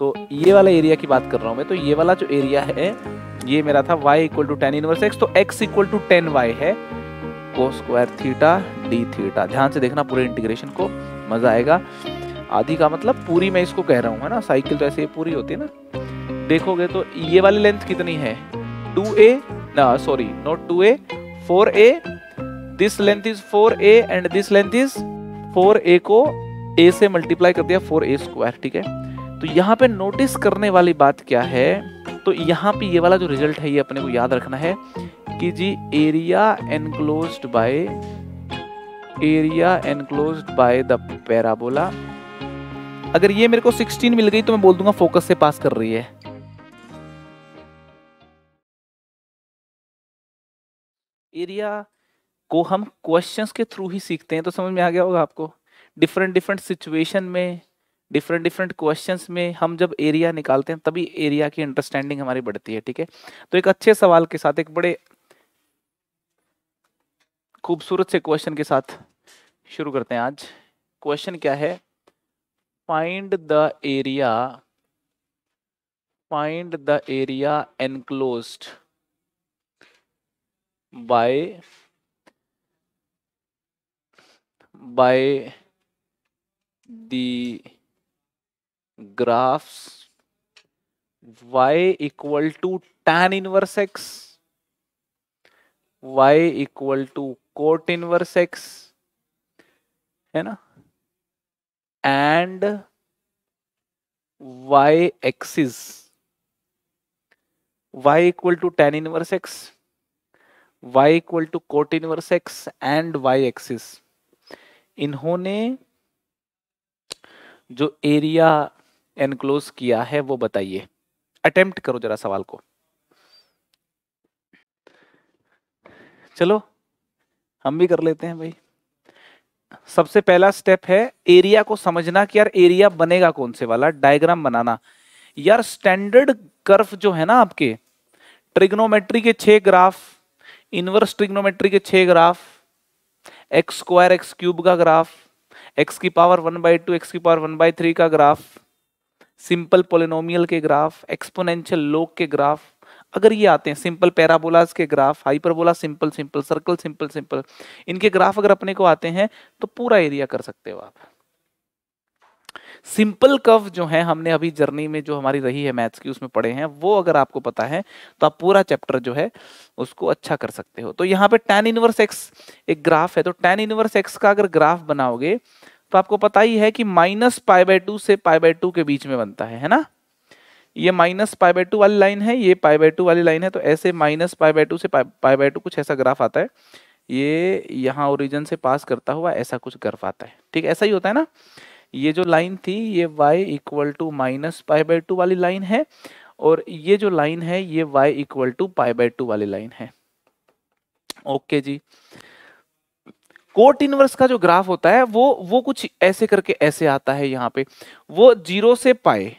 तो ये वाला एरिया की बात कर रहा हूँ मैं तो ये वाला जो एरिया है ये मेरा था Y equal to ten inverse x तो x equal to ten Y है को स्क्वायर थीटा डी थीटा ध्यान से देखना पूरे इंटीग्रेशन को मज़ा आएगा आधी का मतलब पूरी मैं इसको कह रहा हूँ है ना साइकिल तो ऐसे ही पूरी होती है ना देखोगे तो ये वाली लेंथ कितनी है टू ए ना sorry not two A four A this length is four A and this length is four A को ए से मल्टीप्लाई कर दिया फोर ए स्क्वायर ठीक है तो यहाँ पे नोटिस करने वाली बात क्या है तो यहाँ पे ये वाला जो रिजल्ट है ये अपने को याद रखना है कि जी area enclose by area enclose by the parabola अगर ये मेरे को 16 मिल गई तो मैं बोल दूंगा फोकस से पास कर रही है एरिया को हम क्वेश्चंस के थ्रू ही सीखते हैं तो समझ में आ गया होगा आपको डिफरेंट डिफरेंट सिचुएशन में डिफरेंट डिफरेंट क्वेश्चन में हम जब एरिया निकालते हैं तभी एरिया की अंडरस्टैंडिंग हमारी बढ़ती है ठीक है तो एक अच्छे सवाल के साथ एक बड़े खूबसूरत से क्वेश्चन के साथ शुरू करते हैं आज क्वेश्चन क्या है find the area find the area enclose by by the graphs y equal to tan inverse x y equal to cot inverse x है ना and y axis y equal to ten inverse x y equal to cot inverse x and y axis इन्होंने जो area enclose किया है वो बताइए attempt करो जरा सवाल को चलो हम भी कर लेते हैं भाई सबसे पहला स्टेप है एरिया को समझना कि यार एरिया बनेगा कौन से वाला डायग्राम बनाना यार स्टैंडर्ड कर्फ जो है ना आपके ट्रिग्नोमेट्री के छह ग्राफ इनवर्स ट्रिग्नोमेट्री के छह graph x square x cube का ग्राफ एक्स की power one by two x की पावर वन बाई थ्री का ग्राफ सिंपल पोलिनोमियल के ग्राफ एक्सपोनेंशियल लोक के ग्राफ अगर ये आते हैं सिंपल पैराबोलाज के graph hyperbola simple simple circle simple simple इनके ग्राफ अगर अपने को आते हैं तो पूरा एरिया कर सकते हो आप सिंपल कव जो है हमने अभी जर्नी में जो हमारी रही है मैथ्स की उसमें पढ़े हैं वो अगर आपको पता है तो आप पूरा चैप्टर जो है उसको अच्छा कर सकते हो तो यहाँ पे टेन इनवर्स एक्स एक ग्राफ है तो टेन इनवर्स एक्स का अगर ग्राफ बनाओगे तो आपको पता ही है कि माइनस पाई बाई टू से पाई बाई टू के बीच में बनता है है ना ये माइनस पाई बाई टू वाली लाइन है ये पाई बाई टू वाली लाइन है तो ऐसे माइनस पाई बाई टू से पाई बाई टू कुछ ऐसा ग्राफ आता है ये यहाँ ओरिजिन से पास करता हुआ ऐसा कुछ ग्राफ आता है ठीक ऐसा ही होता है ना ये जो लाइन थी ये y equal to minus pi by two वाली लाइन है और ये जो लाइन है ये y equal to pi by two वाली लाइन है ओके जी कोट इनवर्स का जो ग्राफ होता है वो वो कुछ ऐसे करके ऐसे आता है यहाँ पे वो जीरो से पाए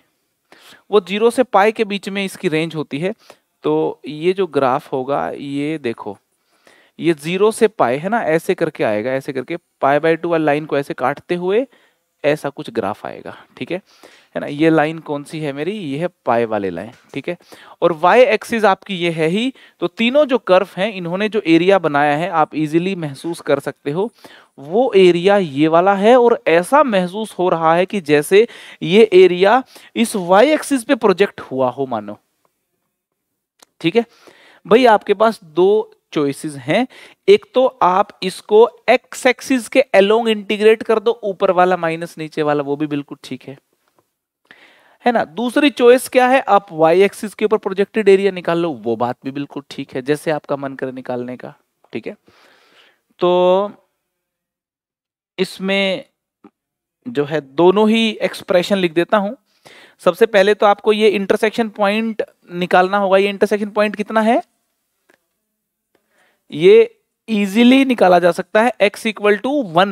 वो जीरो से पाए के बीच में इसकी रेंज होती है तो ये जो ग्राफ होगा ये देखो ये जीरो से पाए है ना ऐसे करके आएगा ऐसे करके पाए बाय टू वाली लाइन को ऐसे काटते हुए ऐसा कुछ ग्राफ आएगा ठीक है है ना ये लाइन कौन सी है मेरी ये है पाए वाले लाइन ठीक है और वाई एक्सिस आपकी ये है ही तो तीनों जो कर्व हैं इन्होंने जो एरिया बनाया है आप इजीली महसूस कर सकते हो वो एरिया ये वाला है और ऐसा महसूस हो रहा है कि जैसे ये एरिया इस वाई एक्सिस पे प्रोजेक्ट हुआ हो मानो ठीक है भाई आपके पास दो चॉइसेस हैं एक तो आप इसको एक्स एक्सिस के अलोंग इंटीग्रेट कर दो ऊपर वाला माइनस नीचे वाला वो भी बिल्कुल ठीक है है ना दूसरी चॉइस क्या है आप वाई एक्सिस के ऊपर प्रोजेक्टेड एरिया निकाल लो वो बात भी बिल्कुल ठीक है जैसे आपका मन करे निकालने का ठीक है तो इसमें जो है दोनों ही एक्सप्रेशन लिख देता हूं सबसे पहले तो आपको ये इंटरसेक्शन पॉइंट निकालना होगा ये इंटरसेक्शन पॉइंट कितना है ये इजीली निकाला जा सकता है x equal to one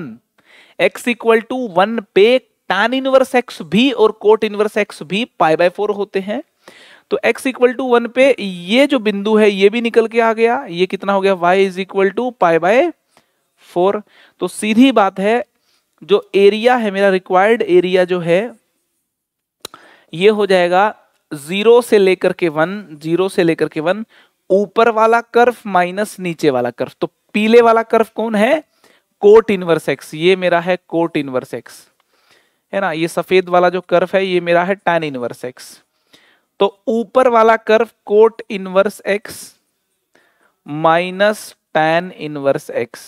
x equal to one पे टैन इनवर्स एक्स भी और कोट इनवर्स एक्स भी पाई बाय फोर होते हैं तो x इक्वल टू वन पे ये जो बिंदु है ये भी निकल के आ गया ये कितना हो गया y is equal to pi by four तो सीधी बात है जो एरिया है मेरा रिक्वायर्ड एरिया जो है ये हो जाएगा जीरो से लेकर के वन जीरो से लेकर के वन ऊपर वाला कर्व माइनस नीचे वाला कर्व तो पीले वाला कर्व कौन है कोट इनवर्स एक्स ये मेरा है कोट इनवर्स एक्स है ना ये सफेद वाला जो कर्व है ये मेरा है टेन इनवर्स एक्स तो ऊपर वाला curve cot inverse x minus tan inverse x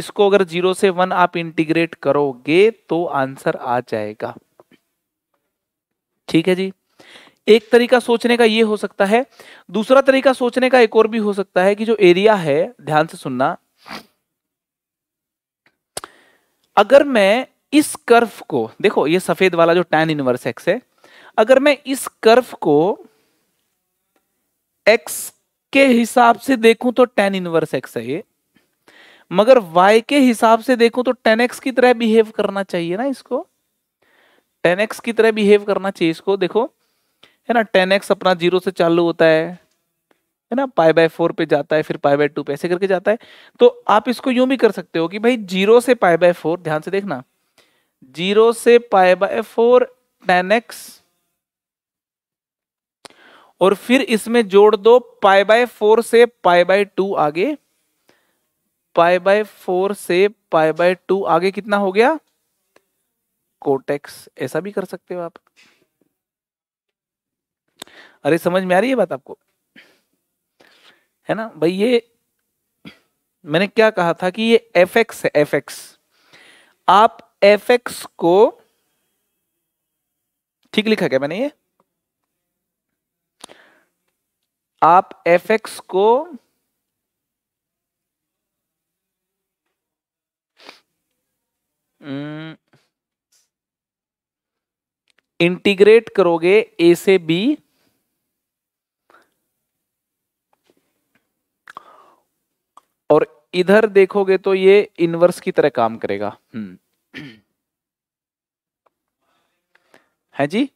इसको अगर जीरो से वन आप इंटीग्रेट करोगे तो आंसर आ जाएगा ठीक है जी एक तरीका सोचने का ये हो सकता है दूसरा तरीका सोचने का एक और भी हो सकता है कि जो एरिया है ध्यान से सुनना अगर मैं इस कर्व को देखो ये सफेद वाला जो टैन इनवर्स एक्स है अगर मैं इस कर्व को एक्स के हिसाब से देखूं तो टेन इनवर्स एक्स है ये मगर y के हिसाब से देखूं तो टेन एक्स की तरह बिहेव करना चाहिए ना इसको टेन एक्स की तरह बिहेव करना चाहिए इसको देखो है ना टेन एक्स अपना जीरो से चालू होता है है ना पाई बाय फोर पे जाता है फिर पाई बाय टू पे ऐसे करके जाता है तो आप इसको यूं भी कर सकते हो कि भाई जीरो से पाई बाय फोर ध्यान से देखना जीरो से pi by four ten x और फिर इसमें जोड़ दो पाए बाय फोर से पाए बाय टू आगे पाए बाय फोर से पाए बाय टू आगे कितना हो गया कोटेक्स ऐसा भी कर सकते हो आप अरे समझ में आ रही है बात आपको है ना भाई ये मैंने क्या कहा था कि ये एफ एक्स है एफ एक्स आप एफ एक्स को ठीक लिखा क्या मैंने ये आप एफ एक्स को हम्म, इंटीग्रेट करोगे ए से बी और इधर देखोगे तो ये इनवर्स की तरह काम करेगा हम्म है जी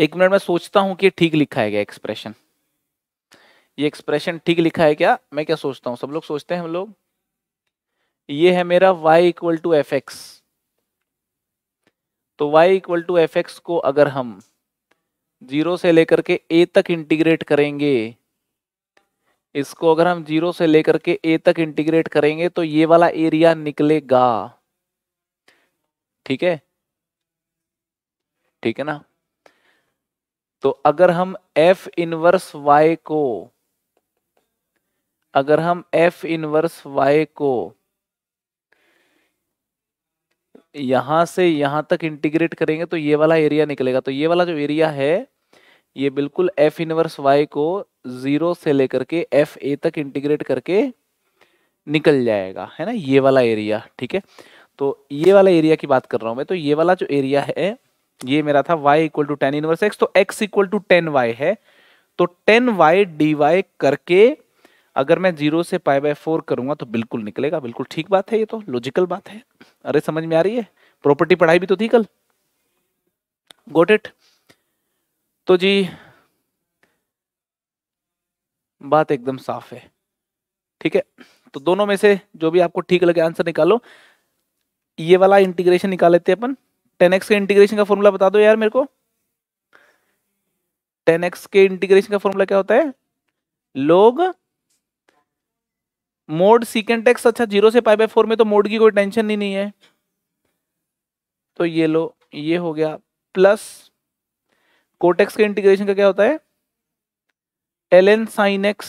एक मिनट में सोचता हूं कि ठीक लिखा है क्या एक्सप्रेशन ये एक्सप्रेशन ठीक लिखा है क्या मैं क्या सोचता हूं सब लोग सोचते हैं हम लोग ये है मेरा y equal to f x तो y equal to f x को अगर हम जीरो से लेकर के ए तक इंटीग्रेट करेंगे इसको अगर हम जीरो से लेकर के ए तक इंटीग्रेट करेंगे तो ये वाला एरिया निकलेगा ठीक है ठीक है ना तो अगर हम एफ इनवर्स वाई को अगर हम एफ इनवर्स वाई को यहां से यहां तक इंटीग्रेट करेंगे तो ये वाला एरिया निकलेगा तो ये वाला जो एरिया है ये बिल्कुल एफ इनवर्स वाई को ज़ीरो से लेकर के एफ ए तक इंटीग्रेट करके निकल जाएगा है ना ये वाला एरिया ठीक है तो ये वाला एरिया की बात कर रहा हूं मैं तो ये वाला जो एरिया है ये मेरा था Y equal to ten inverse x तो x equal to ten Y है तो टेन वाई डी वाई करके अगर मैं जीरो से पाई बाय फोर करूंगा तो बिल्कुल निकलेगा बिल्कुल ठीक बात है ये तो लॉजिकल बात है अरे समझ में आ रही है प्रॉपर्टी पढ़ाई भी तो थी कल गोट इट तो जी बात एकदम साफ है ठीक है तो दोनों में से जो भी आपको ठीक लगे आंसर निकालो ये वाला इंटीग्रेशन निकाल लेते हैं अपन टेन एक्स के इंटीग्रेशन का फॉर्मूला बता दो यार मेरे को टेन एक्स के इंटीग्रेशन का फॉर्मूला क्या होता है लोग मोड सीकेंट एक्स अच्छा जीरो से पाई बाई फोर में तो मोड की कोई टेंशन ही नहीं है तो ये लो ये हो गया प्लस कोटेक्स के इंटीग्रेशन का क्या होता है L n sine x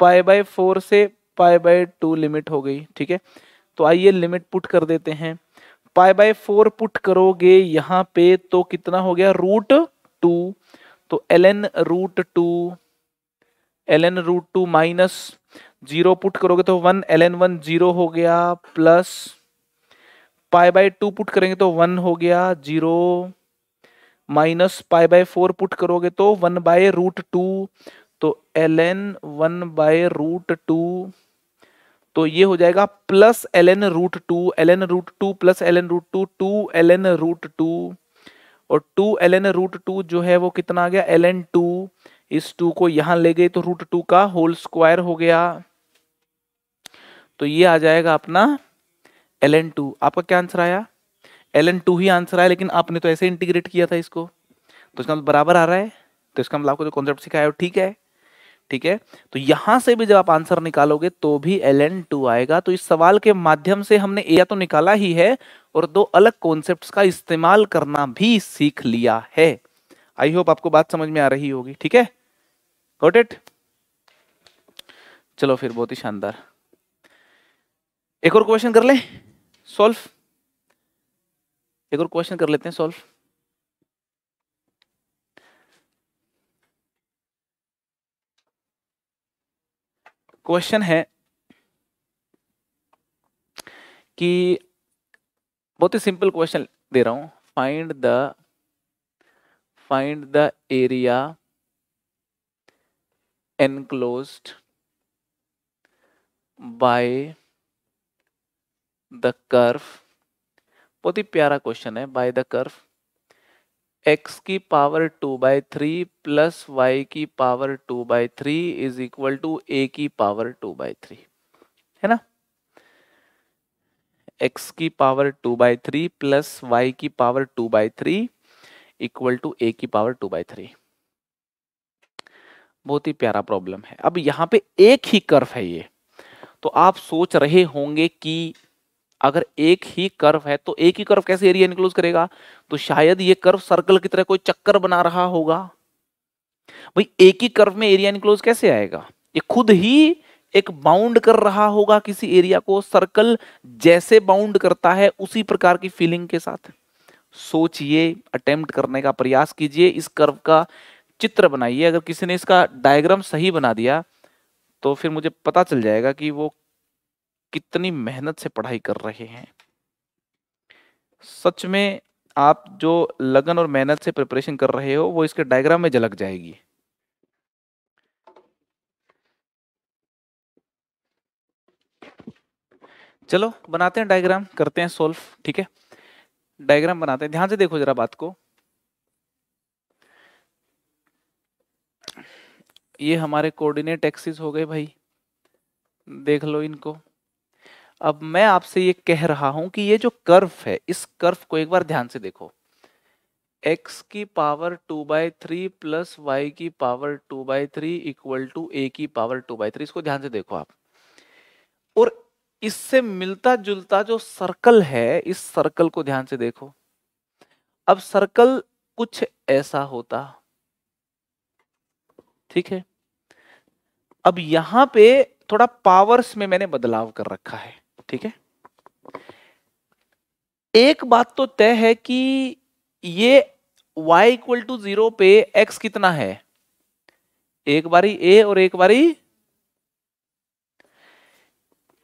pi by four से पाए बाय टू लिमिट हो गई ठीक है तो आइए लिमिट पुट कर देते हैं पाए बाय फोर पुट करोगे यहां पे तो कितना हो गया रूट टू तो l n root two l n root two minus zero put करोगे तो one l n one zero हो गया plus pi by two put करेंगे तो वन हो गया zero minus pi by four put करोगे तो वन बाय रूट टू तो l n one by root two तो ये हो जाएगा plus l n root two l n root two plus l n root two two l n root two और two l n root two जो है वो कितना आ गया एल एन टू इस टू को यहां ले गई तो रूट टू का होल स्क्वायर हो गया तो ये आ जाएगा अपना एल एन टू आपका क्या आंसर आया एल एन टू ही आंसर आया लेकिन आपने तो ऐसे इंटीग्रेट किया था इसको तो इसका मतलब बराबर आ रहा है तो इसका मतलब आपको जो कॉन्सेप्ट सिखाया ठीक है ठीक है तो यहां से भी जब आप आंसर निकालोगे तो भी एल एन टू आएगा तो इस सवाल के माध्यम से हमने एरिया तो निकाला ही है और दो अलग कॉन्सेप्ट का इस्तेमाल करना भी सीख लिया है आई होप आपको बात समझ में आ रही होगी ठीक है गॉट इट चलो फिर बहुत ही शानदार एक और क्वेश्चन कर ले सॉल्व एक और क्वेश्चन कर लेते हैं सॉल्व क्वेश्चन है कि बहुत ही सिंपल क्वेश्चन दे रहा हूं find the find the area enclose by the curve बहुत ही प्यारा क्वेश्चन है बाय द कर्व एक्स की power two by three plus y की power two by three is equal to a की पावर टू बाई थ्री है ना x की power two by three plus y की power two by three equal to a की power two by three बहुत ही प्यारा प्रॉब्लम है अब यहां पे एक ही कर्व है ये तो आप सोच रहे होंगे कि अगर एक ही कर्व है तो एक ही कर्व कैसे एरिया इनक्लोज करेगा तो शायद ये कर्व सर्कल की तरह कोई चक्कर बना रहा होगा भाई एक ही कर्व में एरिया इनक्लोज कैसे आएगा ये खुद ही एक बाउंड कर रहा होगा किसी एरिया को सर्कल जैसे बाउंड करता है उसी प्रकार की फीलिंग के साथ सोचिए अटेम्प्ट करने का प्रयास कीजिए इस कर्व का चित्र बनाइए अगर किसी ने इसका डायग्राम सही बना दिया तो फिर मुझे पता चल जाएगा कि वो कितनी मेहनत से पढ़ाई कर रहे हैं सच में आप जो लगन और मेहनत से प्रिपरेशन कर रहे हो वो इसके डायग्राम में झलक जाएगी चलो बनाते हैं डायग्राम करते हैं सोल्व ठीक है डायग्राम बनाते हैं ध्यान से देखो जरा बात को ये हमारे कोऑर्डिनेट एक्सिस हो गए भाई देख लो इनको अब मैं आपसे ये कह रहा हूं कि ये जो कर्व है इस कर्व को एक बार ध्यान से देखो x की power two by three plus y की power two by three equal to a की पावर टू बाय थ्री इसको ध्यान से देखो आप और इससे मिलता जुलता जो सर्कल है इस सर्कल को ध्यान से देखो अब सर्कल कुछ ऐसा होता ठीक है अब यहां पे थोड़ा पावर्स में मैंने बदलाव कर रखा है ठीक है एक बात तो तय है कि ये y इक्वल टू जीरो पे x कितना है एक बारी a और एक बारी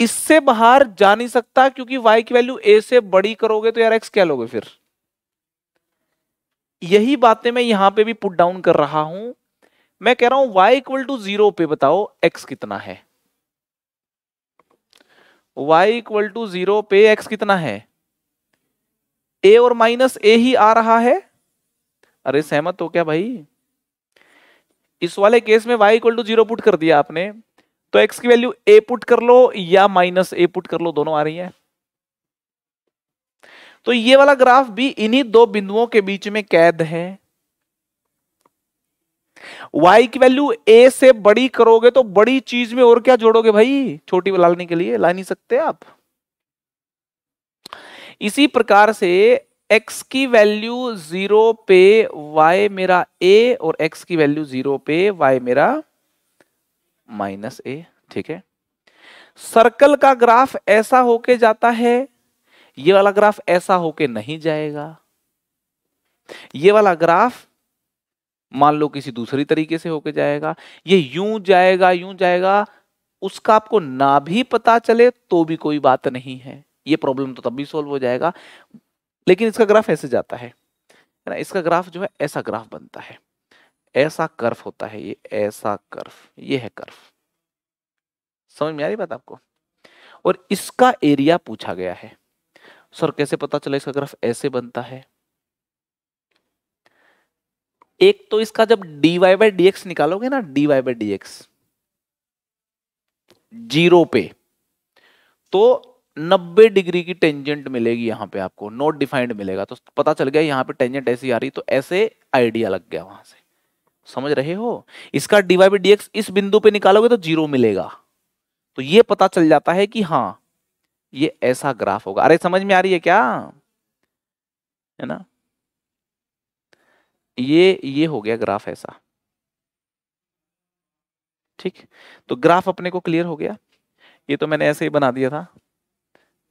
इससे बाहर जा नहीं सकता क्योंकि y की वैल्यू a से बड़ी करोगे तो यार x क्या लोगे फिर यही बातें मैं यहां पे भी पुट डाउन कर रहा हूं मैं कह रहा हूं y इक्वल टू जीरो पे बताओ x कितना है y इक्वल टू जीरो पे x कितना है a और माइनस ए ही आ रहा है अरे सहमत हो क्या भाई इस वाले केस में y equal to zero put कर दिया आपने तो x की वैल्यू a पुट कर लो या माइनस ए पुट कर लो दोनों आ रही है तो ये वाला ग्राफ भी इन्हीं दो बिंदुओं के बीच में कैद है वाई की वैल्यू ए से बड़ी करोगे तो बड़ी चीज में और क्या जोड़ोगे भाई छोटी लाने के लिए ला नहीं सकते आप इसी प्रकार से x की वैल्यू जीरो पे y मेरा a और x की वैल्यू जीरो पे y मेरा माइनस ए ठीक है सर्कल का ग्राफ ऐसा होके जाता है ये वाला ग्राफ ऐसा होके नहीं जाएगा ये वाला ग्राफ मान लो किसी दूसरी तरीके से होके जाएगा ये यूं जाएगा यूं जाएगा उसका आपको ना भी पता चले तो भी कोई बात नहीं है ये प्रॉब्लम तो तब भी सॉल्व हो जाएगा लेकिन इसका ग्राफ ऐसे जाता है ना इसका ग्राफ जो है ऐसा ग्राफ बनता है ऐसा कर्फ होता है ये ऐसा कर्फ ये है कर्फ समझ में आ रही बात आपको और इसका एरिया पूछा गया है सर कैसे पता चला इसका ग्राफ ऐसे बनता है एक तो इसका जब d y by d x निकालोगे ना d y by d x zero पे तो 90 डिग्री की टेंजेंट मिलेगी यहां पे आपको नॉट डिफाइंड मिलेगा तो पता चल गया यहां पे टेंजेंट ऐसी आ रही तो ऐसे आइडिया लग गया वहां से समझ रहे हो इसका डीवाई बाई डी इस बिंदु पे निकालोगे तो जीरो मिलेगा तो ये पता चल जाता है कि हाँ ये ऐसा ग्राफ होगा अरे समझ में आ रही है क्या है ना ये ये हो गया ग्राफ ऐसा ठीक तो ग्राफ अपने को क्लियर हो गया ये तो मैंने ऐसे ही बना दिया था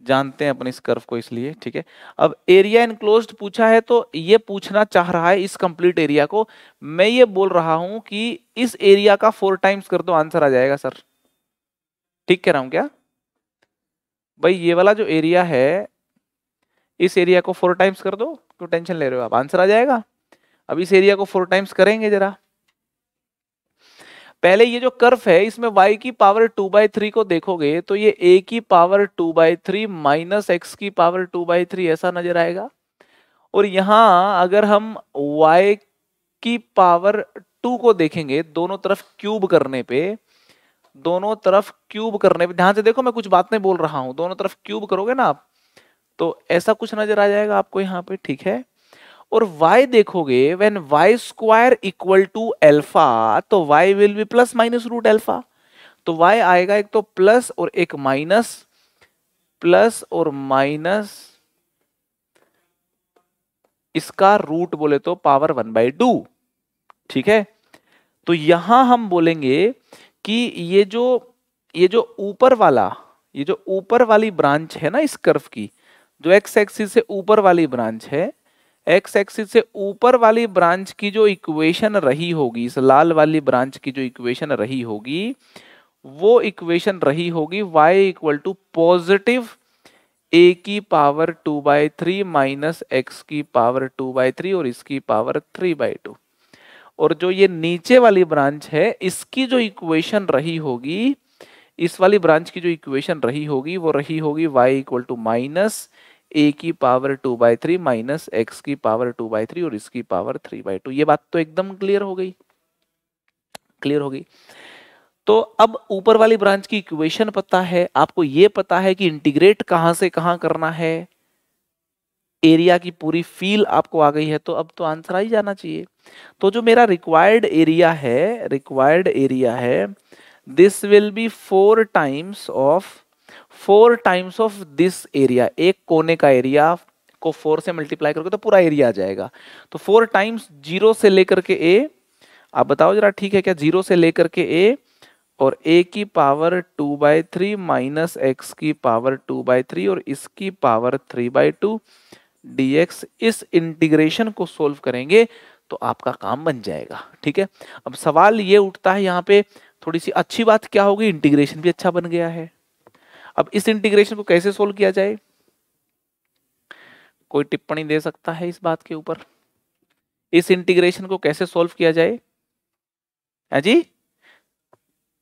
जानते हैं अपने इस कर्व को इसलिए ठीक है अब एरिया इनक्लोज पूछा है तो ये पूछना चाह रहा है इस कंप्लीट एरिया को मैं ये बोल रहा हूं कि इस एरिया का फोर टाइम्स कर दो आंसर आ जाएगा सर ठीक कह रहा हूं क्या भाई ये वाला जो एरिया है इस एरिया को फोर टाइम्स कर दो क्यों तो टेंशन ले रहे हो आप आंसर आ जाएगा अब इस एरिया को फोर टाइम्स करेंगे जरा पहले ये जो कर्फ है इसमें वाई की पावर टू बाई थ्री को देखोगे तो ये ए की power two by three minus x की पावर टू बाई थ्री ऐसा नजर आएगा और यहां अगर हम वाई की पावर टू को देखेंगे दोनों तरफ क्यूब करने पे दोनों तरफ क्यूब करने पे ध्यान से देखो मैं कुछ बात नहीं बोल रहा हूं दोनों तरफ क्यूब करोगे ना आप तो ऐसा कुछ नजर आ जाएगा आपको यहाँ पे ठीक है और y देखोगे when y square equal to alpha तो y will be plus minus root alpha तो y आएगा एक तो प्लस और एक माइनस प्लस और माइनस इसका रूट बोले तो पावर वन बाई टू ठीक है तो यहां हम बोलेंगे कि ये जो ये जो ऊपर वाला ये जो ऊपर वाली ब्रांच है ना इस कर्व की जो एक्स एक्सिस से ऊपर वाली ब्रांच है एक्स एक्सिस से ऊपर वाली ब्रांच की जो इक्वेशन रही होगी इस लाल वाली ब्रांच की जो इक्वेशन रही होगी वो इक्वेशन रही होगी y equal to positive a की power two by three minus x की पावर टू बाई थ्री और इसकी पावर थ्री बाई टू और जो ये नीचे वाली ब्रांच है इसकी जो इक्वेशन रही होगी इस वाली ब्रांच की जो इक्वेशन रही होगी वो रही होगी y equal to minus a की power two by three minus x की पावर टू बाई थ्री और इसकी पावर थ्री बाई टू ये बात तो एकदम क्लियर हो गई क्लियर हो गई तो अब ऊपर वाली ब्रांच की इक्वेशन पता है आपको ये पता है कि इंटीग्रेट कहां से कहां करना है एरिया की पूरी फील आपको आ गई है तो अब तो आंसर आ ही जाना चाहिए तो जो मेरा रिक्वायर्ड एरिया है रिक्वायर्ड एरिया है this will be four times of four times of this area एक कोने का एरिया को फोर से मल्टीप्लाई करोगे तो पूरा एरिया आ जाएगा तो फोर टाइम्स जीरो से लेकर के ए आप बताओ जरा ठीक है क्या जीरो से लेकर के ए और ए की power two by three minus x की पावर टू बाई थ्री और इसकी power three by two d x इस इंटीग्रेशन को सोल्व करेंगे तो आपका काम बन जाएगा ठीक है अब सवाल ये उठता है यहाँ पे थोड़ी सी अच्छी बात क्या होगी इंटीग्रेशन भी अच्छा बन गया है अब इस इंटीग्रेशन को कैसे सोल्व किया जाए कोई टिप्पणी दे सकता है इस बात के ऊपर इस इंटीग्रेशन को कैसे सोल्व किया जाए है हाँ जी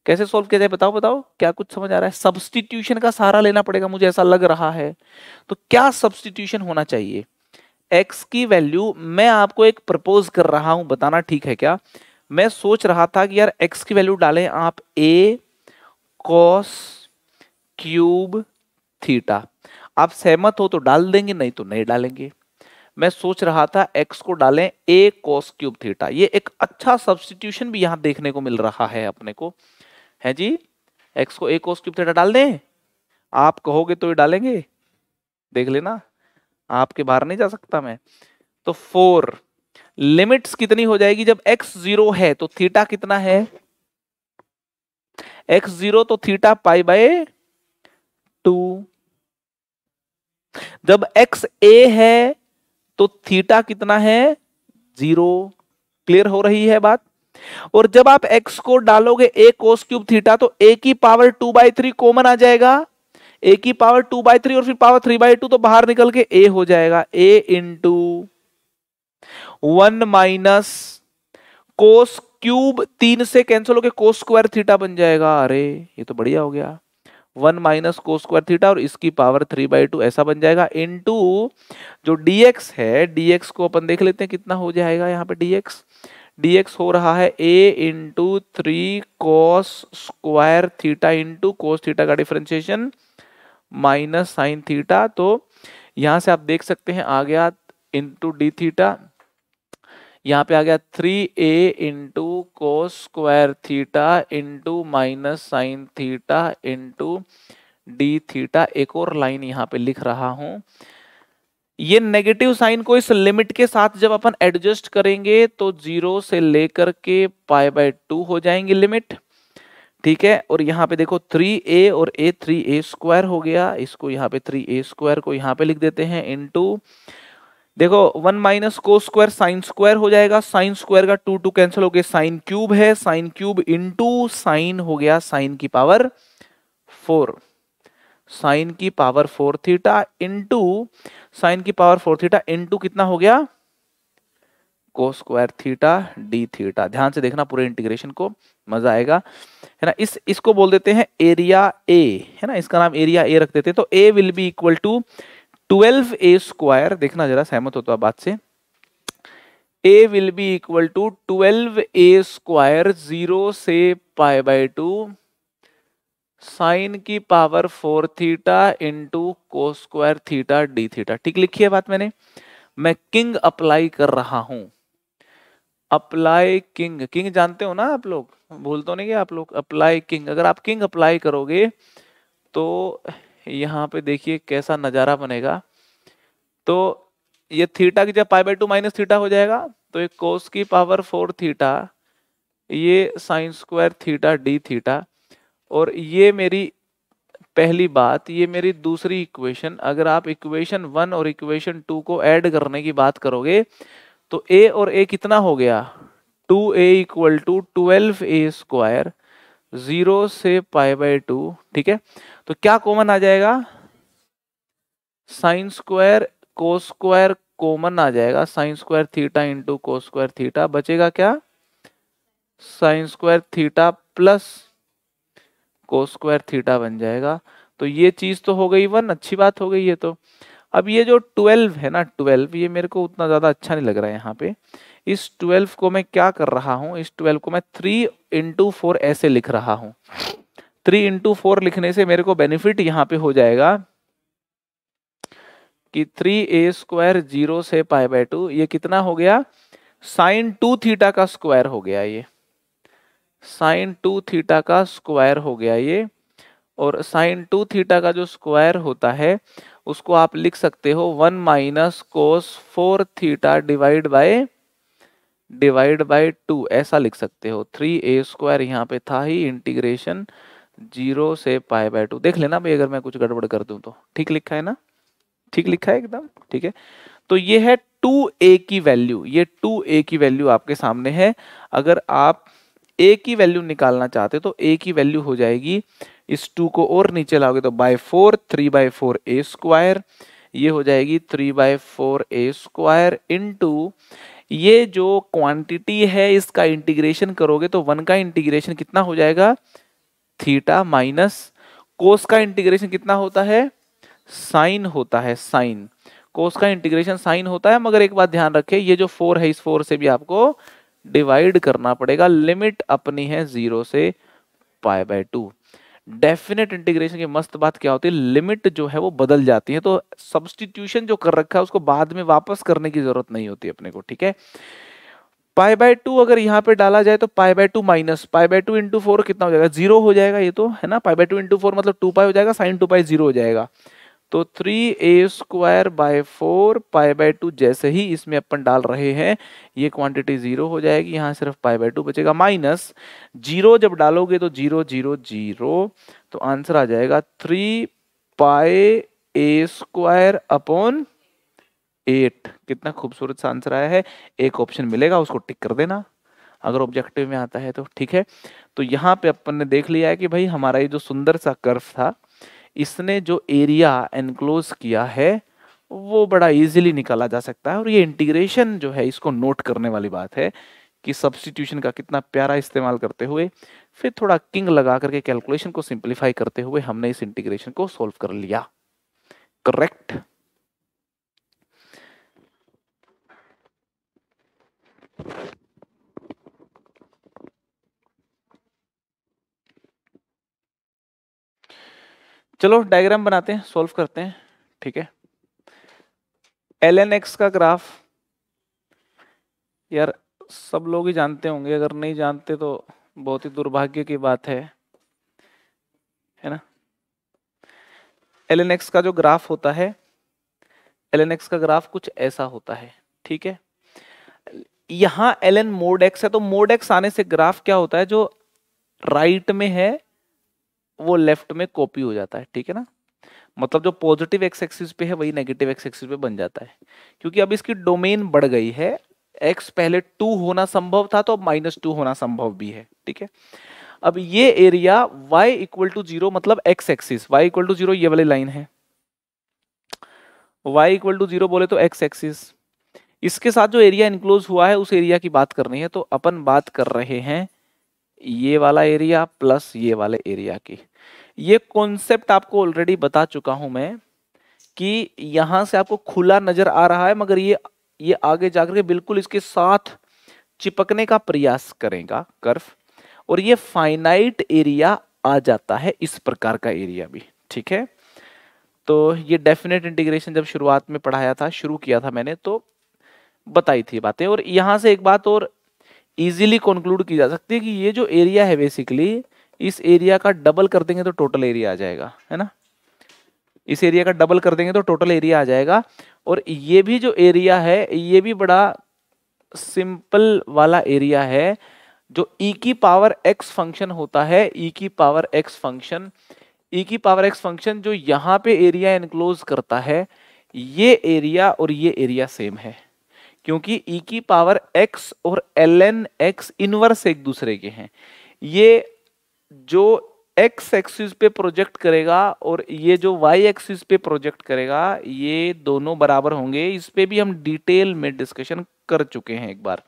कैसे सोल्व किया जाए बताओ बताओ क्या कुछ समझ आ रहा है सब्सटीट्यूशन का सहारा लेना पड़ेगा मुझे ऐसा लग रहा है तो क्या सब्सटीट्यूशन होना चाहिए एक्स की वैल्यू मैं आपको एक प्रपोज कर रहा हूं बताना ठीक है क्या मैं सोच रहा था कि यार एक्स की वैल्यू डालें आप ए कॉस क्यूब थीटा आप सहमत हो तो डाल देंगे नहीं तो नहीं डालेंगे मैं सोच रहा था एक्स को डालें ए कोस क्यूब थीटा ये एक अच्छा सब्सटीट्यूशन भी यहां देखने को मिल रहा है अपने को है जी एक्स को ए कोस क्यूब थीटा डाल दें आप कहोगे तो ये डालेंगे देख लेना आपके बाहर नहीं जा सकता मैं तो फोर लिमिट्स कितनी हो जाएगी जब एक्स जीरो है तो थीटा कितना है एक्स जीरो तो थीटा पाई बाय टू जब एक्स ए है तो थीटा कितना है जीरो क्लियर हो रही है बात और जब आप एक्स को डालोगे ए कोस क्यूब थीटा तो ए की power two by three common आ जाएगा ए की पावर टू बाई थ्री और फिर पावर थ्री बाई टू तो बाहर निकल के ए हो जाएगा a into one minus cos cube तीन से कैंसिल होके कोस स्क्वायर थीटा बन जाएगा अरे ये तो बढ़िया हो गया one minus cos square theta और इसकी पावर थ्री बाई टू ऐसा बन जाएगा इन टू जो dx है dx को अपन देख लेते हैं कितना हो जाएगा यहाँ पे dx dx हो रहा है a into three cos square theta into cos theta का डिफ्रेंशिएशन माइनस साइन थीटा तो यहाँ से आप देख सकते हैं आ गया इंटू डी थीटा यहाँ पे आ गया three a into cos square theta into minus sine theta into d theta एक और लाइन यहाँ पे लिख रहा हूं ये नेगेटिव साइन को इस लिमिट के साथ जब अपन एडजस्ट करेंगे तो जीरो से लेकर के पाई बाय टू हो जाएंगे लिमिट ठीक है और यहाँ पे देखो थ्री ए और ए थ्री ए स्क्वायर हो गया इसको यहाँ पे थ्री ए स्क्वायर को यहाँ पे लिख देते हैं इंटू देखो one minus cos square sine square हो जाएगा साइन स्क्वायर का टू टू कैंसिल हो गया साइन क्यूब है साइन क्यूब इंटू साइन हो गया साइन की पावर फोर साइन की power four theta into sine की पावर फोर थीटा इंटू कितना हो गया को स्क्वायर थीटा डी थीटा ध्यान से देखना पूरे इंटीग्रेशन को मजा आएगा है ना इस इसको बोल देते हैं एरिया ए है ना इसका नाम एरिया ए रख देते हैं तो a will be equal to twelve a square देखना जरा सहमत हो तो आप बात से a will be equal to twelve a square zero से पाई बाई टू साइन की power four theta into cos square theta d theta ठीक लिखी है बात मैंने मैं किंग अप्लाई कर रहा हूं अप्लाई किंग किंग जानते हो ना आप लोग भूल तो नहीं गया आप लोग अप्लाई किंग अगर आप किंग अप्लाई करोगे तो यहाँ पे देखिए कैसा नज़ारा बनेगा तो ये थीटा की जब pi by two minus theta हो जाएगा तो ये कोस की पावर फोर थीटा ये sine square theta d theta और ये मेरी पहली बात ये मेरी दूसरी इक्वेशन अगर आप इक्वेशन वन और इक्वेशन टू को ऐड करने की बात करोगे तो ए और ए कितना हो गया two a equal to twelve a square zero से पाई बाई टू ठीक है तो क्या कॉमन आ जाएगा sine square cos square common आ जाएगा sine square theta into cos square theta बचेगा क्या sine square theta plus cos square theta बन जाएगा तो ये चीज तो हो गई वन अच्छी बात हो गई है तो अब ये जो ट्वेल्व है ना ट्वेल्व ये मेरे को उतना ज़्यादा अच्छा नहीं लग रहा है यहाँ पे इस ट्वेल्व को मैं क्या कर रहा हूँ इस ट्वेल्व को मैं थ्री इंटू फोर ऐसे लिख रहा हूँ थ्री इंटू फोर लिखने से मेरे को बेनिफिट यहाँ पे हो जाएगा कि थ्री ए स्क्वायर जीरो से पाए बाय टू ये कितना हो गया साइन टू थीटा का स्क्वायर हो गया ये साइन टू थीटा का स्क्वायर हो गया ये और साइन टू थीटा का जो स्क्वायर होता है उसको आप लिख सकते हो one minus cos four theta divide by divide by two ऐसा लिख सकते हो थ्री ए स्क्वायर यहाँ पे था ही इंटीग्रेशन जीरो से पाई बाय टू देख लेना भाई अगर मैं कुछ गड़बड़ कर दूं तो ठीक लिखा है ना ठीक लिखा है एकदम ठीक है तो ये है टू ए की वैल्यू ये टू ए की वैल्यू आपके सामने है अगर आप ए की वैल्यू निकालना चाहते तो ए की वैल्यू हो जाएगी इस टू को और नीचे लाओगे तो by four three by four a square ये हो जाएगी three by four a square into ये जो क्वांटिटी है इसका इंटीग्रेशन करोगे तो वन का इंटीग्रेशन कितना हो जाएगा थीटा माइनस कोस का इंटीग्रेशन कितना होता है साइन होता है साइन कोस का इंटीग्रेशन साइन होता है मगर एक बात ध्यान रखें ये जो फोर है इस फोर से भी आपको डिवाइड करना पड़ेगा लिमिट अपनी है जीरो से pi by two definite integration की मस्त बात क्या होती है लिमिट जो है वो बदल जाती है तो सब्सटीट्यूशन जो कर रखा है उसको बाद में वापस करने की जरूरत नहीं होती अपने को ठीक है पाई बाय टू अगर यहाँ पे डाला जाए तो pi by two minus pi by two into four कितना हो जाएगा जीरो हो जाएगा ये तो है ना pi by two into four मतलब टू पाई हो जाएगा साइन टू पाई जीरो हो जाएगा तो three A square by four pi by two जैसे ही इसमें अपन डाल रहे हैं ये क्वांटिटी जीरो हो जाएगी यहाँ सिर्फ पाई बाय टू बचेगा माइनस जीरो जब डालोगे तो जीरो जीरो जीरो तो आंसर आ जाएगा थ्री पाए ए स्क्वायर अपॉन एट कितना खूबसूरत सा आंसर आया है एक ऑप्शन मिलेगा उसको टिक कर देना अगर ऑब्जेक्टिव में आता है तो ठीक है तो यहाँ पे अपन ने देख लिया है कि भाई हमारा ये जो सुंदर सा कर्व था इसने जो एरिया एनक्लोज किया है वो बड़ा इजीली निकाला जा सकता है और ये इंटीग्रेशन जो है इसको नोट करने वाली बात है कि सब्सटीट्यूशन का कितना प्यारा इस्तेमाल करते हुए फिर थोड़ा किंग लगा करके कैलकुलेशन को सिंप्लीफाई करते हुए हमने इस इंटीग्रेशन को सोल्व कर लिया करेक्ट चलो डायग्राम बनाते हैं सॉल्व करते हैं ठीक है एल एन एक्स का ग्राफ यार सब लोग ही जानते होंगे अगर नहीं जानते तो बहुत ही दुर्भाग्य की बात है है ना एल एन एक्स का जो ग्राफ होता है एल एन एक्स का ग्राफ कुछ ऐसा होता है ठीक है यहां एल एन मोड एक्स है तो मोड एक्स आने से ग्राफ क्या होता है जो राइट में है वो लेफ्ट में कॉपी हो जाता है ठीक है ना मतलब जो पॉजिटिव एक्स एक्सिस पे है वही नेगेटिव एक्स एक्सिस पे बन जाता है क्योंकि अब इसकी डोमेन बढ़ गई है एक्स पहले टू होना संभव था तो माइनस टू होना संभव भी है ठीक है अब ये area Y equal to zero मतलब X axis Y equal to zero वाली लाइन है वाई इक्वल टू जीरो बोले तो एक्स एक्सिस इसके साथ जो एरिया इंक्लोज हुआ है उस एरिया की बात करनी है तो अपन बात कर रहे हैं ये वाला एरिया प्लस ये वाले एरिया की ये कॉन्सेप्ट आपको ऑलरेडी बता चुका हूं मैं कि यहां से आपको खुला नजर आ रहा है मगर ये ये आगे जाकर के बिल्कुल इसके साथ चिपकने का प्रयास करेगा कर्फ और ये फाइनाइट एरिया आ जाता है इस प्रकार का एरिया भी ठीक है तो ये डेफिनेट इंटीग्रेशन जब शुरुआत में पढ़ाया था शुरू किया था मैंने तो बताई थी बातें और यहाँ से एक बात और इजीली कंक्लूड की जा सकती है कि ये जो एरिया है बेसिकली इस एरिया का डबल कर देंगे तो टोटल एरिया आ जाएगा है ना इस एरिया का डबल कर देंगे तो टोटल एरिया आ जाएगा और ये भी जो एरिया है ये भी बड़ा सिंपल वाला एरिया है जो e की पावर x फंक्शन होता है e की पावर x फंक्शन e की पावर x फंक्शन जो यहाँ पे एरिया इनक्लोज करता है ये एरिया और ये एरिया सेम है क्योंकि e की पावर x और ln एक्स इनवर्स एक दूसरे के हैं ये जो x एक्सिस पे प्रोजेक्ट करेगा और ये जो y एक्सिस पे प्रोजेक्ट करेगा ये दोनों बराबर होंगे इस पे भी हम डिटेल में डिस्कशन कर चुके हैं एक बार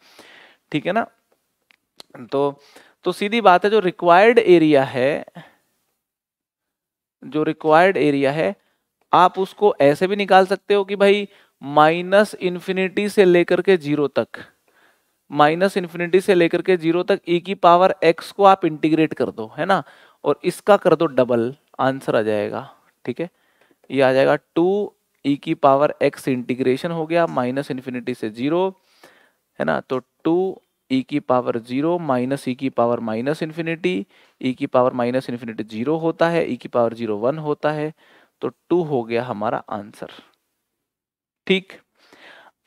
ठीक है ना तो तो सीधी बात है जो रिक्वायर्ड एरिया है जो रिक्वायर्ड एरिया है आप उसको ऐसे भी निकाल सकते हो कि भाई माइनस इन्फिनिटी से लेकर के जीरो तक माइनस इन्फिनिटी से लेकर के जीरो तक ई e की पावर एक्स को आप इंटीग्रेट कर दो है ना और इसका कर दो डबल आंसर आ जाएगा ठीक है ये आ जाएगा टू ई e की पावर एक्स इंटीग्रेशन हो गया माइनस इन्फिनिटी से जीरो है ना तो टू ई e की पावर जीरो माइनस ई की पावर माइनस इन्फिनिटी ई की पावर माइनस इन्फिनिटी जीरो होता है ई की पावर जीरो वन होता है तो टू हो गया हमारा आंसर ठीक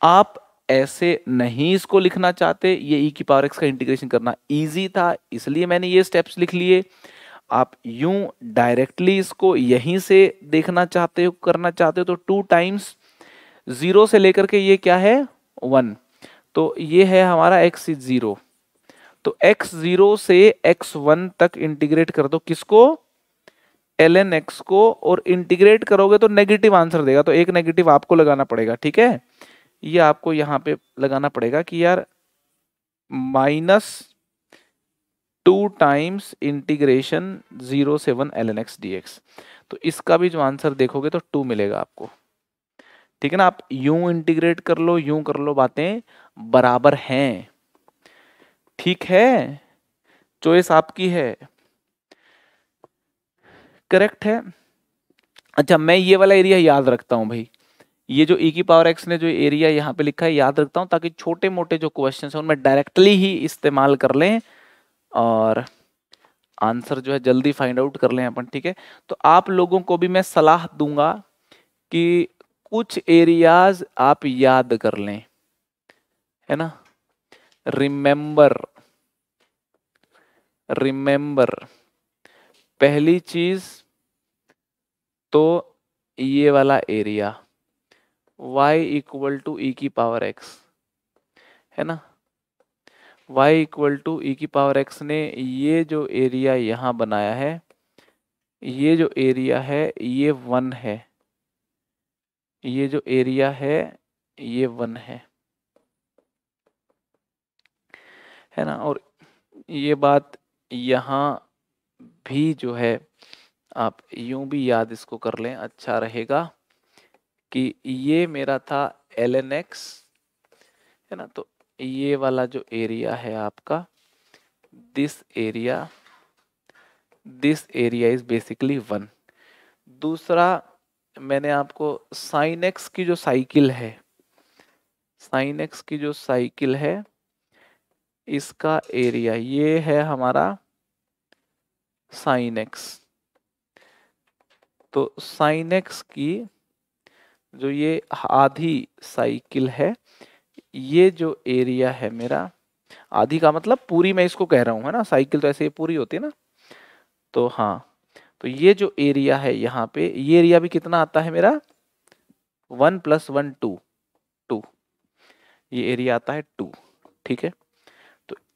आप ऐसे नहीं इसको लिखना चाहते ये ई e की पावर एक्स का इंटीग्रेशन करना इजी था इसलिए मैंने ये स्टेप्स लिख लिए आप यूं डायरेक्टली इसको यहीं से देखना चाहते हो करना चाहते हो तो टू टाइम्स जीरो से लेकर के ये क्या है वन तो ये है हमारा एक्स जीरो तो एक्स जीरो से एक्स वन तक इंटीग्रेट कर दो किसको एल एन एक्स को और इंटीग्रेट करोगे तो नेगेटिव आंसर देगा तो एक नेगेटिव आपको लगाना पड़ेगा ठीक है ये आपको यहाँ पे लगाना पड़ेगा कि यार minus two times integration zero seven L N X D X तो इसका भी जो आंसर देखोगे तो टू मिलेगा आपको ठीक है ना आप यूं इंटीग्रेट कर लो यूं कर लो बातें बराबर हैं ठीक है चॉइस आपकी है करेक्ट है अच्छा मैं ये वाला एरिया याद रखता हूँ भाई ये जो ई e की पावर एक्स ने जो एरिया यहाँ पे लिखा है याद रखता हूँ ताकि छोटे मोटे जो क्वेश्चन हैं उनमें डायरेक्टली ही इस्तेमाल कर लें और आंसर जो है जल्दी फाइंड आउट कर लें अपन ठीक है तो आप लोगों को भी मैं सलाह दूंगा कि कुछ एरियाज आप याद कर लें है ना रिमेंबर रिमेंबर पहली चीज तो ये वाला area y equal to E की पावर x है ना y इक्वल टू ई की पावर x ने ये जो एरिया यहाँ बनाया है ये जो एरिया है ये वन है ये जो एरिया है ये वन है है ना और ये बात यहाँ भी जो है आप यूं भी याद इसको कर लें अच्छा रहेगा कि ये मेरा था एल एन एक्स है ना तो ये वाला जो एरिया है आपका this area this area is basically one दूसरा मैंने आपको साइन एक्स की जो साइकिल है साइन एक्स की जो साइकिल है इसका एरिया ये है हमारा साइन एक्स तो साइन एक्स की जो ये आधी साइकिल है ये जो एरिया है मेरा आधी का मतलब पूरी मैं इसको कह रहा हूं है ना साइकिल तो ऐसे ही पूरी होती है ना तो हाँ तो ये जो एरिया है यहाँ पे ये एरिया भी कितना आता है मेरा one plus one two two ये एरिया आता है टू ठीक है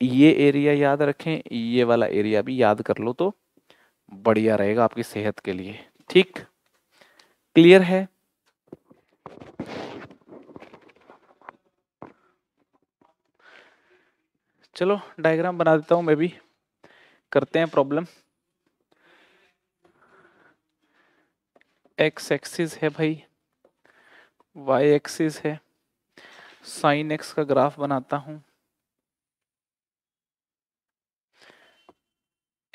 ये एरिया याद रखें ये वाला एरिया भी याद कर लो तो बढ़िया रहेगा आपकी सेहत के लिए ठीक क्लियर है चलो डायग्राम बना देता हूं मैं भी करते हैं प्रॉब्लम एक्स एक्सिस है भाई वाई एक्सिस है साइन एक्स का ग्राफ बनाता हूं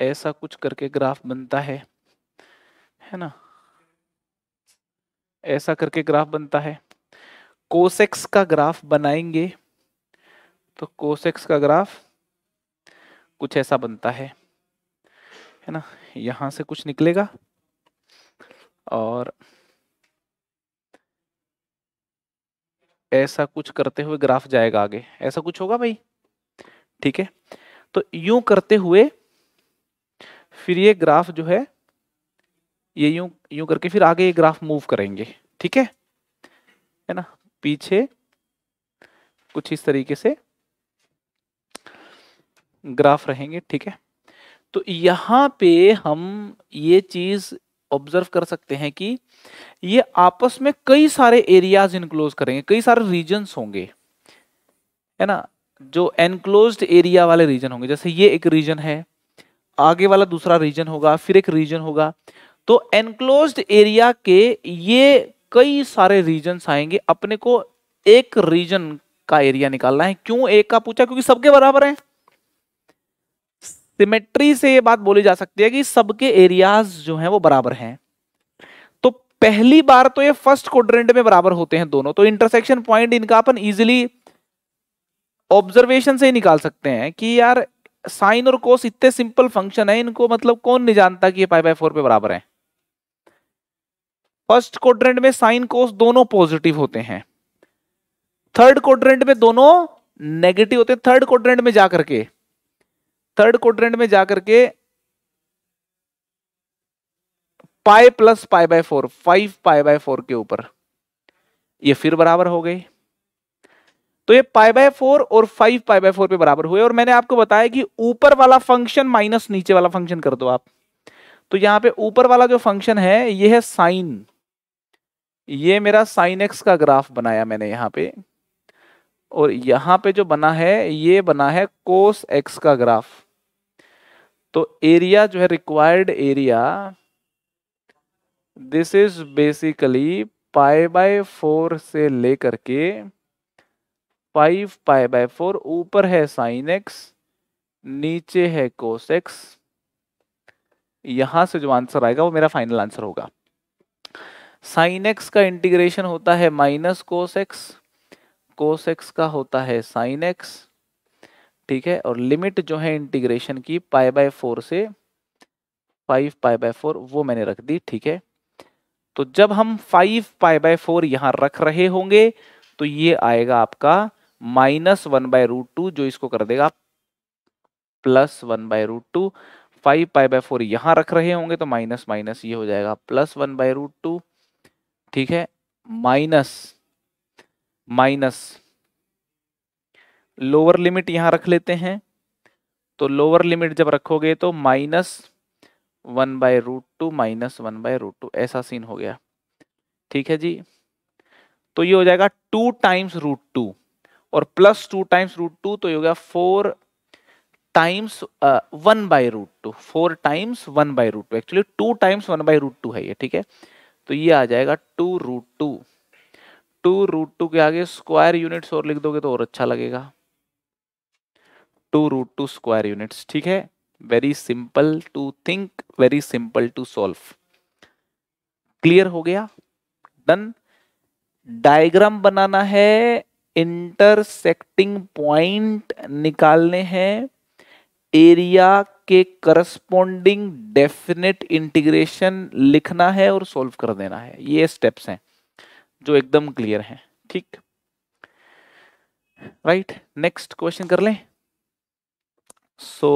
ऐसा कुछ करके ग्राफ बनता है है ना ऐसा करके ग्राफ बनता है कोसेक्स का ग्राफ बनाएंगे तो कोसेक्स का ग्राफ कुछ ऐसा बनता है है ना यहां से कुछ निकलेगा और ऐसा कुछ करते हुए ग्राफ जाएगा आगे ऐसा कुछ होगा भाई ठीक है तो यूं करते हुए फिर ये ग्राफ जो है ये यूं यूं करके फिर आगे ये ग्राफ मूव करेंगे ठीक है है ना पीछे कुछ इस तरीके से ग्राफ रहेंगे ठीक है तो यहां पे हम ये चीज ऑब्जर्व कर सकते हैं कि ये आपस में कई सारे एरियाज इनक्लोज करेंगे कई सारे रीजन्स होंगे है ना जो एनक्लोज्ड एरिया वाले रीजन होंगे जैसे ये एक रीजन है आगे वाला दूसरा रीजन होगा फिर एक रीजन होगा तो एनक्लोज एरिया के ये कई सारे रीजन आएंगे अपने को एक रीजन का एरिया निकालना है क्यों एक का पूछा क्योंकि सबके बराबर है सिमेट्री से ये बात बोली जा सकती है कि सबके एरियाज जो हैं वो बराबर हैं तो पहली बार तो ये फर्स्ट क्वाड्रेंट में बराबर होते हैं दोनों तो इंटरसेक्शन पॉइंट इनका अपन इजिली ऑब्जर्वेशन से ही निकाल सकते हैं कि यार साइन और कोस इतने सिंपल फंक्शन है इनको मतलब कौन नहीं जानता कि ये पाई बाय फोर पे बराबर है फर्स्ट क्वाड्रेंट में साइन कोस दोनों पॉजिटिव होते हैं थर्ड क्वाड्रेंट में दोनों नेगेटिव होते हैं थर्ड क्वाड्रेंट में जाकर के थर्ड क्वाड्रेंट में जाकर के pi plus pi by four five pi by four के ऊपर ये फिर बराबर हो गई तो ये पाई बाय फोर और फाइव पाई बाय फोर पे बराबर हुए और मैंने आपको बताया कि ऊपर वाला फंक्शन माइनस नीचे वाला फंक्शन कर दो आप तो यहाँ पे ऊपर वाला जो फंक्शन है ये है साइन ये मेरा साइन एक्स का ग्राफ बनाया मैंने यहां पे और यहां पे जो बना है ये बना है कोस एक्स का ग्राफ तो एरिया जो है required area this is basically pi by four से लेकर के फाइव पाई बाय फोर ऊपर है साइन एक्स नीचे है कोस एक्स यहां से जो आंसर आएगा वो मेरा फाइनल आंसर होगा साइन एक्स का इंटीग्रेशन होता है minus cos X cos X का होता है साइन एक्स ठीक है और लिमिट जो है इंटीग्रेशन की पाई बाय फोर से फाइव पाई बाय फोर वो मैंने रख दी ठीक है तो जब हम फाइव पाई बाय फोर यहां रख रहे होंगे तो ये आएगा आपका minus one by root two जो इसको कर देगा plus one by root two five pi by four यहां रख रहे होंगे तो माइनस माइनस ये हो जाएगा plus one by root two ठीक है माइनस माइनस लोअर लिमिट यहां रख लेते हैं तो लोअर लिमिट जब रखोगे तो minus one by root two minus one by root two ऐसा सीन हो गया ठीक है जी तो ये हो जाएगा टू टाइम्स रूट टू और plus two times root two तो ये हो गया four times one by root two four times one by root two actually two times one by root two है ये ठीक है तो ये आ जाएगा two root two to root two के आगे स्क्वायर यूनिट्स और लिख दोगे तो और अच्छा लगेगा two root two square units ठीक है very simple to think very simple to solve clear हो गया डन डायग्राम बनाना है इंटरसेक्टिंग पॉइंट निकालने हैं एरिया के करस्पोंडिंग डेफिनेट इंटीग्रेशन लिखना है और सॉल्व कर देना है ये स्टेप्स हैं जो एकदम क्लियर हैं ठीक राइट नेक्स्ट क्वेश्चन कर लें सो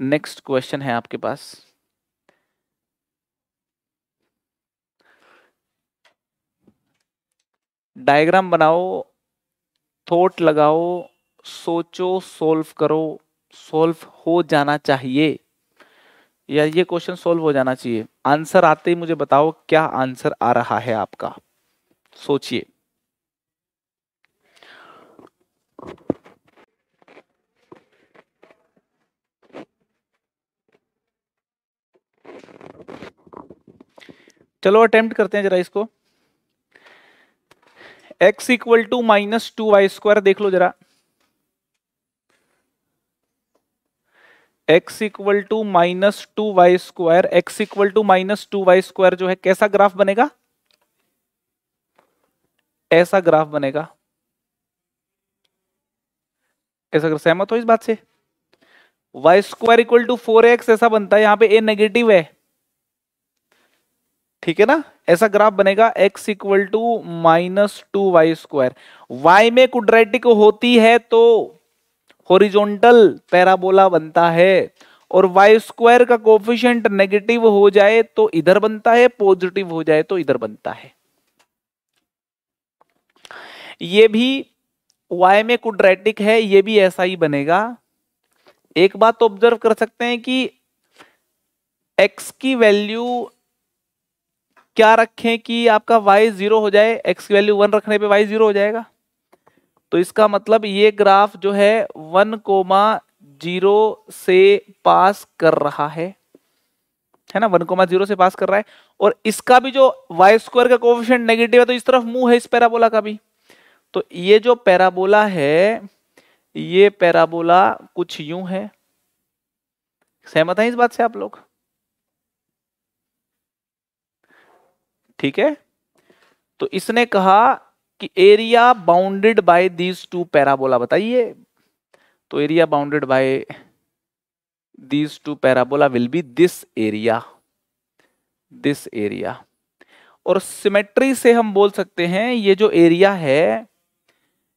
नेक्स्ट क्वेश्चन है आपके पास डायग्राम बनाओ थॉट लगाओ सोचो सोल्व करो सोल्व हो जाना चाहिए या ये क्वेश्चन सोल्व हो जाना चाहिए आंसर आते ही मुझे बताओ क्या आंसर आ रहा है आपका सोचिए चलो अटेम्प्ट करते हैं जरा इसको X equal to minus two Y square देख लो जरा X equal to minus two Y square X equal to minus two Y square जो है कैसा ग्राफ बनेगा ऐसा ग्राफ बनेगा ऐसा सहमत हो इस बात से Y square equal to four X ऐसा बनता है यहां पे ए नेगेटिव है ठीक है ना ऐसा ग्राफ बनेगा x equal to minus two Y square Y में कुड्रेटिक होती है तो होरिजोनटल पैराबोला बनता है और वाई स्क्वायर का कोफिशियंट नेगेटिव हो जाए तो इधर बनता है पॉजिटिव हो जाए तो इधर बनता है ये भी वाई में कुड्रेटिक है ये भी ऐसा ही बनेगा एक बात ऑब्जर्व कर सकते हैं कि एक्स की वैल्यू क्या रखें कि आपका वाई जीरो हो जाए एक्स वैल्यू वन रखने पे वाई जीरो हो जाएगा तो इसका मतलब ये ग्राफ जो है वन कोमा जीरो से पास कर रहा है है ना वन कोमा जीरो से पास कर रहा है और इसका भी जो वाई स्क्वायर का कोविशन नेगेटिव है तो इस तरफ मुंह है इस पैराबोला का भी तो ये जो पैराबोला है ये पैराबोला कुछ यूं है सहमत है इस बात से आप लोग ठीक है तो इसने कहा कि area bounded by these two parabola बताइए तो area bounded by these two parabola will be this area this area और सिमेट्री से हम बोल सकते हैं ये जो एरिया है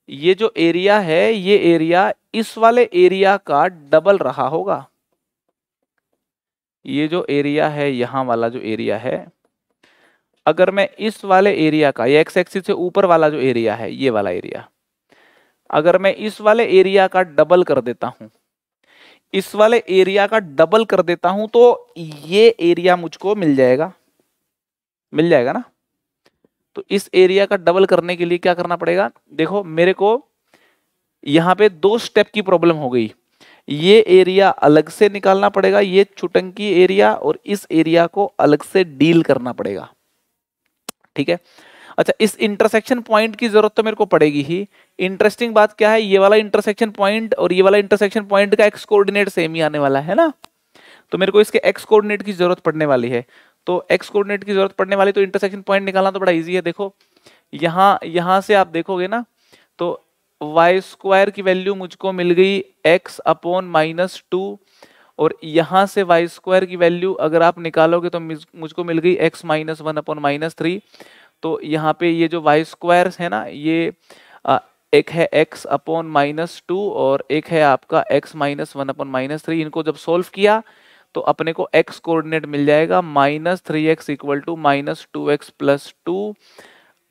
ये जो एरिया है ये एरिया इस वाले एरिया का डबल रहा होगा ये जो एरिया है यहां वाला जो एरिया है अगर मैं इस वाले एरिया का ये एक्स एक्सिस से ऊपर वाला जो एरिया है ये वाला एरिया अगर मैं इस वाले एरिया का डबल कर देता हूं इस वाले एरिया का डबल कर देता हूं तो ये एरिया मुझको मिल जाएगा मिल जाएगा ना तो इस एरिया का डबल करने के लिए क्या करना पड़ेगा देखो मेरे को यहां पे दो स्टेप की प्रॉब्लम हो गई ये एरिया अलग से निकालना पड़ेगा ये चुटंकी एरिया और इस एरिया को अलग से डील करना पड़ेगा ठीक है अच्छा इस इंटरसेक्शन पॉइंट की जरूरत तो मेरे को पड़ेगी ही इंटरेस्टिंग बात क्या है ये वाला इंटरसेक्शन पॉइंट और ये वाला इंटरसेक्शन पॉइंट का एक्स कोऑर्डिनेट सेम ही आने वाला है ना तो मेरे को इसके एक्स कोऑर्डिनेट की जरूरत पड़ने वाली है तो एक्स कोऑर्डिनेट की जरूरत पड़ने वाली तो इंटरसेक्शन पॉइंट निकालना तो बड़ा ईजी है देखो यहाँ यहाँ से आप देखोगे ना तो वाई स्क्वायर की वैल्यू मुझको मिल गई एक्स अपॉन माइनस टू और यहाँ से वाई स्क्वायर की वैल्यू अगर आप निकालोगे तो मुझको मिल गई X minus one upon minus three तो यहाँ पे ये जो वाई स्क्वायर है ना ये आ, एक है x अपॉन माइनस टू और एक है आपका x minus one upon minus three इनको जब सोल्व किया तो अपने को x कोऑर्डिनेट मिल जाएगा minus three x equal to minus two x plus two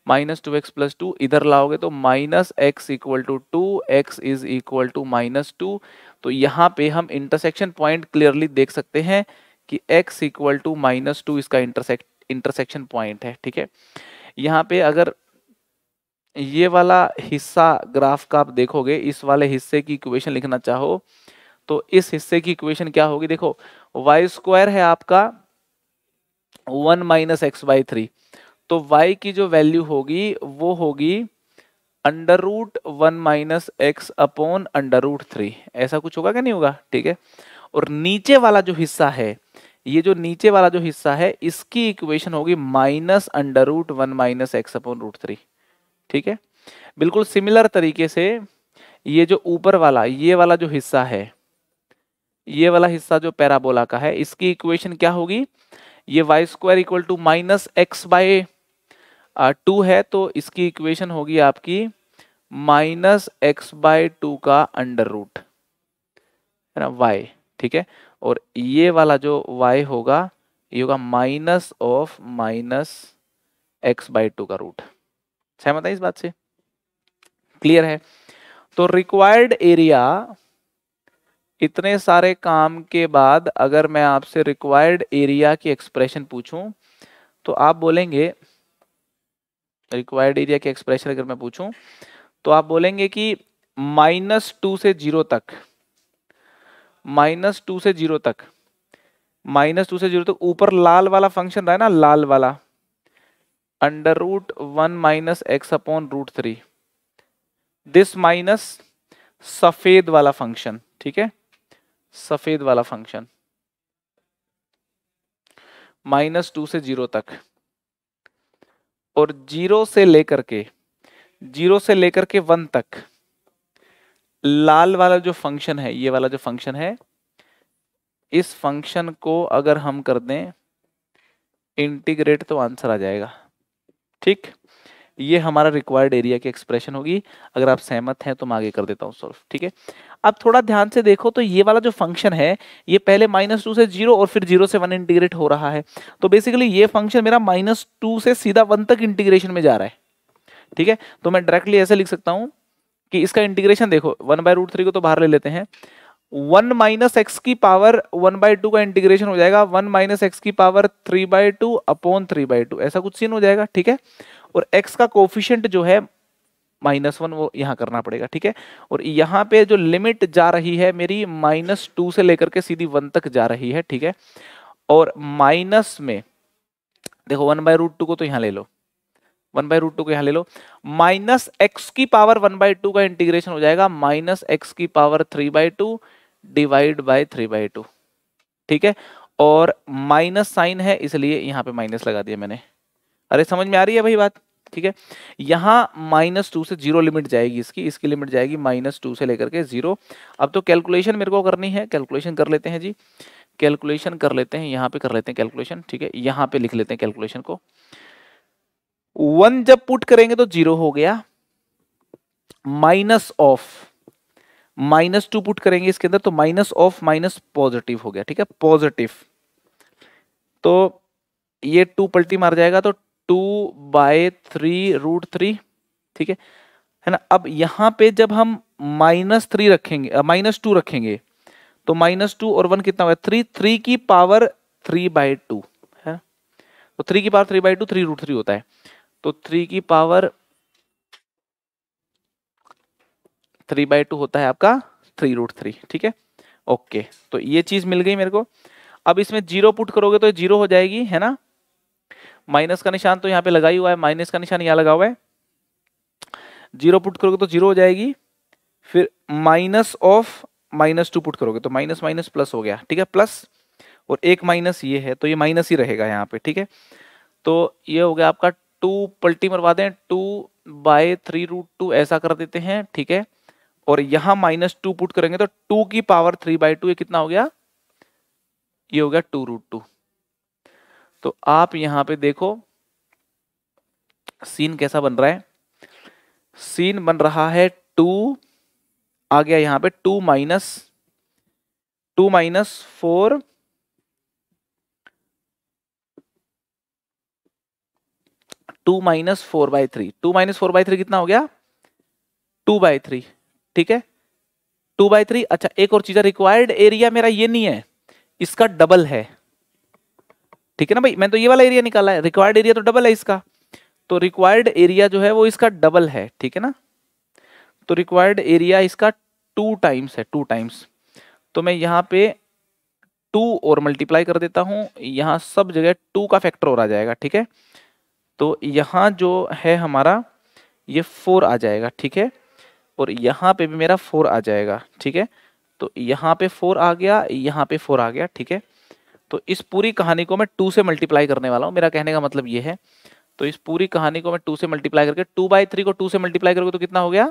minus two x plus two इधर लाओगे तो minus x equal to two x is equal to minus two तो यहाँ पे हम इंटरसेक्शन पॉइंट क्लियरली देख सकते हैं कि X equal to minus two इसका इंटरसेक्ट इंटरसेक्शन पॉइंट है ठीक है यहाँ पे अगर ये वाला हिस्सा ग्राफ का आप देखोगे इस वाले हिस्से की इक्वेशन लिखना चाहो तो इस हिस्से की इक्वेशन क्या होगी देखो वाई स्क्वायर है आपका one minus X by three तो y की जो वैल्यू होगी वो होगी under root one minus X upon under root three ऐसा कुछ होगा क्या नहीं होगा ठीक है और नीचे वाला जो हिस्सा है ये जो नीचे वाला जो हिस्सा है इसकी इक्वेशन होगी minus under root one minus X upon root three ठीक है बिल्कुल सिमिलर तरीके से ये जो ऊपर वाला ये वाला जो हिस्सा है ये वाला हिस्सा जो पैराबोला का है इसकी इक्वेशन क्या होगी ये Y square equal to minus X by two है तो इसकी इक्वेशन होगी आपकी माइनस एक्स बाय टू का अंडर रूट है ना वाई ठीक है और ये वाला जो वाई होगा ये होगा minus of minus X by two का रूट सहमत है इस बात से क्लियर है तो रिक्वायर्ड एरिया इतने सारे काम के बाद अगर मैं आपसे रिक्वायर्ड एरिया की एक्सप्रेशन पूछूं तो आप बोलेंगे रिक्वायर्ड एरिया के एक्सप्रेशन अगर मैं पूछूं तो आप बोलेंगे कि माइनस टू से जीरो तक माइनस टू से जीरो तक माइनस टू से जीरो तक ऊपर लाल वाला फंक्शन रहा है ना लाल वाला under root one minus X upon root three this minus सफेद वाला फंक्शन ठीक है सफेद वाला फंक्शन माइनस टू से जीरो तक और जीरो से लेकर के जीरो से लेकर के वन तक लाल वाला जो फंक्शन है ये वाला जो फंक्शन है इस फंक्शन को अगर हम कर दें इंटीग्रेट तो आंसर आ जाएगा ठीक ये हमारा रिक्वायर्ड एरिया की एक्सप्रेशन होगी अगर आप सहमत हैं तो मैं आगे कर देता हूँ सॉल्व ठीक है अब थोड़ा ध्यान से देखो तो ये वाला जो फंक्शन है ये पहले माइनस टू से जीरो और फिर जीरो से वन इंटीग्रेट हो रहा है तो बेसिकली ये फंक्शन मेरा माइनस टू से सीधा वन तक इंटीग्रेशन में जा रहा है ठीक है तो मैं डायरेक्टली ऐसे लिख सकता हूँ कि इसका इंटीग्रेशन देखो वन बाय रूट थ्री को तो बाहर ले लेते हैं वन माइनस एक्स की पावर वन बाई टू का इंटीग्रेशन हो जाएगा वन माइनस एक्स की power three by two upon three by two ऐसा कुछ सीन हो जाएगा ठीक है और एक्स का कोफिशियंट जो है माइनस वन वो यहाँ करना पड़ेगा ठीक है और यहाँ पे जो लिमिट जा रही है मेरी माइनस टू से लेकर के सीधी वन तक जा रही है ठीक है और माइनस में देखो वन बाय रूट टू को तो यहाँ ले लो वन बाय रूट टू को यहाँ ले लो माइनस एक्स की पावर वन बाय टू का इंटीग्रेशन हो जाएगा माइनस एक्स की power three by two divide by three by two ठीक है और माइनस साइन है इसलिए यहाँ पे माइनस लगा दिया मैंने अरे समझ में आ रही है भाई बात ठीक है यहाँ माइनस टू से जीरो लिमिट जाएगी इसकी इसकी लिमिट जाएगी माइनस टू से लेकर के जीरो अब तो कैलकुलेशन मेरे को करनी है कैलकुलेशन कर लेते हैं जी कैलकुलेशन कर लेते हैं यहाँ पे कर लेते हैं कैलकुलेशन ठीक है यहाँ पे लिख लेते हैं कैलकुलेशन को वन जब पुट करेंगे तो जीरो हो गया minus of minus two put करेंगे इसके अंदर तो माइनस ऑफ माइनस पॉजिटिव हो गया ठीक है पॉजिटिव तो ये टू पल्टी मार जाएगा तो two by three root three ठीक है है ना अब यहां पे जब हम माइनस थ्री रखेंगे माइनस टू रखेंगे तो माइनस टू और वन कितना हुआ थ्री थ्री की पावर थ्री बाय टू है तो थ्री की power three by two three root three होता है तो थ्री की पावर थ्री बाई टू होता है आपका थ्री रूट थ्री ठीक है ओके तो ये चीज मिल गई मेरे को अब इसमें जीरो पुट करोगे तो जीरो हो जाएगी है ना माइनस का निशान तो यहाँ पे लगा ही हुआ है माइनस का निशान यहाँ लगा हुआ है जीरो पुट करोगे तो जीरो हो जाएगी फिर minus of minus two put करोगे तो माइनस माइनस प्लस हो गया ठीक है प्लस और एक माइनस ये है तो ये माइनस ही रहेगा यहाँ पे ठीक है तो ये हो गया आपका टू पल्टी मरवा दें two by three root two ऐसा कर देते हैं ठीक है और यहां माइनस टू पुट करेंगे तो टू की पावर थ्री बाई टू ये कितना हो गया ये हो गया टू रूट टू तो आप यहां पे देखो सीन कैसा बन रहा है सीन बन रहा है टू आ गया यहां पे two minus two minus four two minus four by three two minus four by three कितना हो गया टू बाई थ्री ठीक है टू बाई थ्री अच्छा एक और चीज है रिक्वायर्ड एरिया मेरा ये नहीं है इसका डबल है ठीक है ना भाई मैं तो ये वाला एरिया निकाला है रिक्वायर्ड एरिया तो डबल है इसका तो रिक्वायर्ड एरिया जो है वो इसका डबल है ठीक है ना तो रिक्वायर्ड एरिया इसका टू टाइम्स है टू टाइम्स तो मैं यहाँ पे टू और मल्टीप्लाई कर देता हूँ यहाँ सब जगह टू का फैक्टर और आ जाएगा ठीक है तो यहाँ जो है हमारा ये फोर आ जाएगा ठीक है और यहाँ पे भी मेरा फोर आ जाएगा ठीक है तो यहाँ पे फोर आ गया यहाँ पे फोर आ गया ठीक है तो इस पूरी कहानी को मैं टू से मल्टीप्लाई करने वाला हूँ मेरा कहने का मतलब ये है तो इस पूरी कहानी को मैं टू से मल्टीप्लाई करके टू बाई थ्री को टू से मल्टीप्लाई करोगे तो कितना हो गया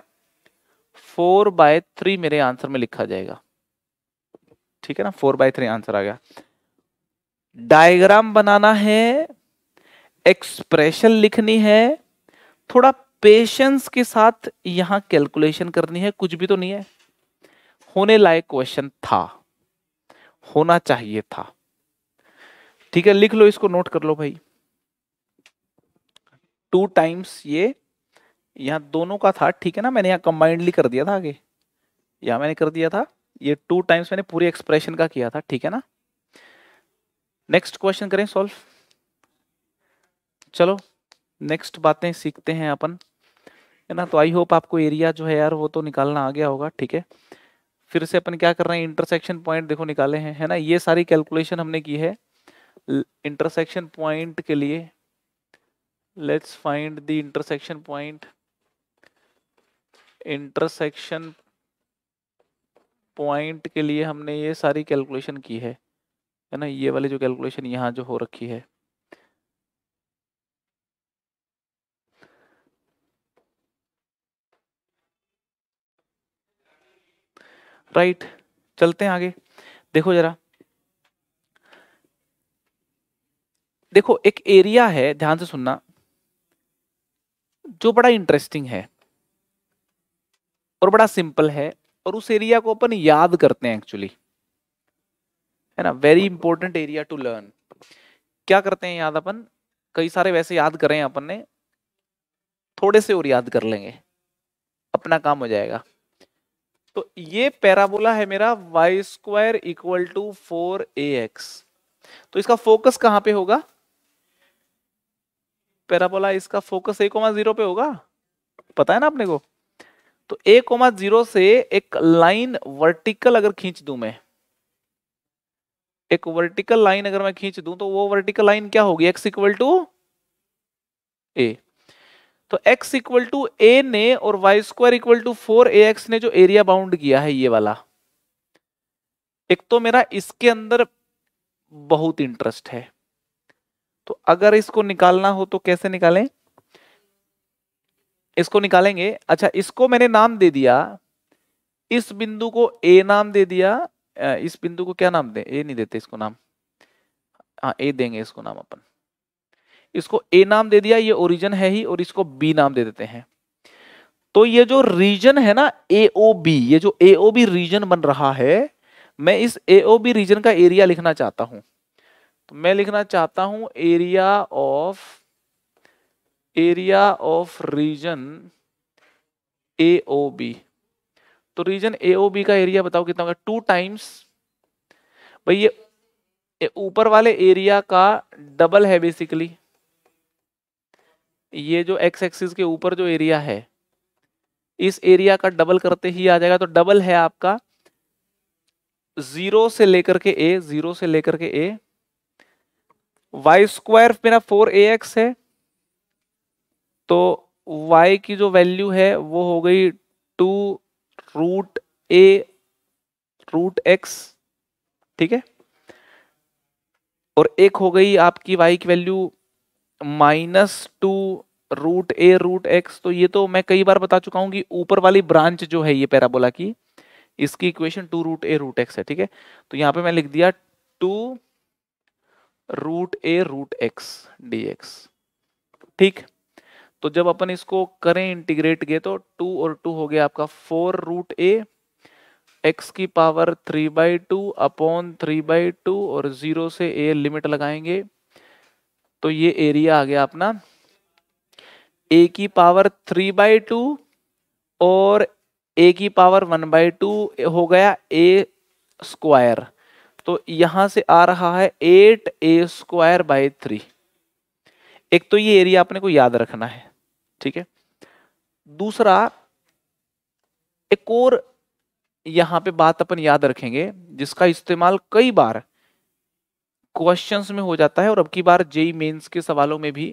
फोर बाय थ्री मेरे आंसर में लिखा जाएगा ठीक है ना फोर बाय थ्री आंसर आ गया डायग्राम बनाना है एक्सप्रेशन लिखनी है थोड़ा पेशेंस के साथ यहां कैलकुलेशन करनी है कुछ भी तो नहीं है होने लायक क्वेश्चन था होना चाहिए था ठीक है लिख लो इसको नोट कर लो भाई टू टाइम्स ये यहां दोनों का था ठीक है ना मैंने यहां कंबाइंडली कर दिया था आगे यहां मैंने कर दिया था ये टू टाइम्स मैंने पूरे एक्सप्रेशन का किया था ठीक है ना नेक्स्ट क्वेश्चन करें सॉल्व चलो नेक्स्ट बातें सीखते हैं अपन है ना तो आई होप आपको एरिया जो है यार वो तो निकालना आ गया होगा ठीक है फिर से अपन क्या कर रहे हैं इंटरसेक्शन पॉइंट देखो निकाले हैं है ना ये सारी कैलकुलेशन हमने की है इंटरसेक्शन पॉइंट के लिए let's find the intersection point intersection point के लिए हमने ये सारी कैलकुलेशन की है है ना ये वाली जो कैलकुलेशन यहाँ जो हो रखी है राइट चलते हैं आगे देखो जरा देखो एक एरिया है ध्यान से सुनना जो बड़ा इंटरेस्टिंग है और बड़ा सिंपल है और उस एरिया को अपन याद करते हैं एक्चुअली है ना very important area to learn क्या करते हैं याद अपन कई सारे वैसे याद करें अपन ने थोड़े से और याद कर लेंगे अपना काम हो जाएगा तो ये पैराबोला है मेरा Y square equal to four A X तो इसका फोकस कहां पे होगा पैराबोला इसका फोकस ए कोमा जीरो पे होगा पता है ना अपने को तो ए कोमा जीरो से एक लाइन वर्टिकल अगर खींच दू मैं एक वर्टिकल लाइन अगर मैं खींच दू तो वो वर्टिकल लाइन क्या होगी एक्स इक्वल टू ए तो x इक्वल टू ए ने और Y square equal to four A X ने जो एरिया बाउंड किया है ये वाला एक तो मेरा इसके अंदर बहुत इंटरेस्ट है तो अगर इसको निकालना हो तो कैसे निकालें इसको निकालेंगे अच्छा इसको मैंने नाम दे दिया इस बिंदु को ए नाम दे दिया इस बिंदु को क्या नाम दे ए नहीं देते इसको नाम हाँ ए देंगे इसको नाम अपन इसको ए नाम दे दिया ये ओरिजन है ही और इसको बी नाम दे देते हैं तो ये जो रीजन है ना एओबी ये जो एओबी रीजन बन रहा है मैं इस एओबी रीजन का एरिया लिखना चाहता हूं तो मैं लिखना चाहता हूं area of area of region AOB तो रीजन एओबी का एरिया बताओ कितना होगा टू टाइम्स भाई ये ऊपर वाले एरिया का डबल है बेसिकली ये जो एक्स एक्सिस के ऊपर जो एरिया है इस एरिया का डबल करते ही आ जाएगा तो डबल है आपका जीरो से लेकर के ए जीरो से लेकर के ए वाई स्क्वायर मेरा फोर ए एक्स है तो वाई की जो वैल्यू है वो हो गई two root a root x ठीक है और एक हो गई आपकी वाई की value minus two root a root x तो ये तो मैं कई बार बता चुका हूँ कि ऊपर वाली ब्रांच जो है ये पैराबोला की इसकी equation two root a root x है ठीक है तो यहाँ पे मैं लिख दिया two root a root x D x ठीक तो जब अपन इसको करें इंटीग्रेट गए तो टू और टू हो गया आपका फोर रूट ए एक्स की power three by two upon three by two और जीरो से ए लिमिट लगाएंगे तो ये एरिया आ गया अपना ए की पावर थ्री बाई टू और ए की पावर वन बाई टू हो गया ए स्क्वायर तो यहां से आ रहा है eight a square by three एक तो ये एरिया अपने को याद रखना है ठीक है दूसरा एक और यहां पे बात अपन याद रखेंगे जिसका इस्तेमाल कई बार क्वेश्चंस में हो जाता है और अब की बार जेई मेंस के सवालों में भी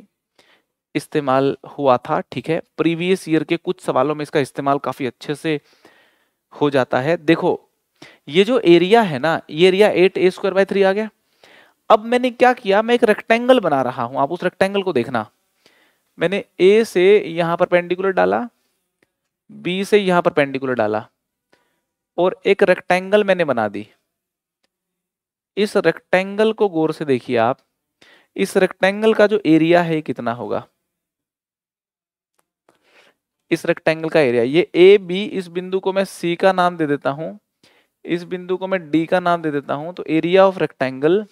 इस्तेमाल हुआ था ठीक है प्रीवियस ईयर के कुछ सवालों में इसका इस्तेमाल काफ़ी अच्छे से हो जाता है देखो ये जो एरिया है ना ये area eight a square by three आ गया अब मैंने क्या किया मैं एक रेक्टेंगल बना रहा हूं आप उस रेक्टेंगल को देखना मैंने ए से यहां पर पेंडिकुलर डाला बी से यहां पर पेंडिकुलर डाला और एक रेक्टेंगल मैंने बना दी इस रेक्टेंगल को गौर से देखिए आप इस रेक्टेंगल का जो एरिया है कितना होगा इस रेक्टेंगल का एरिया ये ए बी इस बिंदु को मैं सी का नाम दे देता हूं इस बिंदु को मैं डी का नाम दे देता हूं तो area of rectangle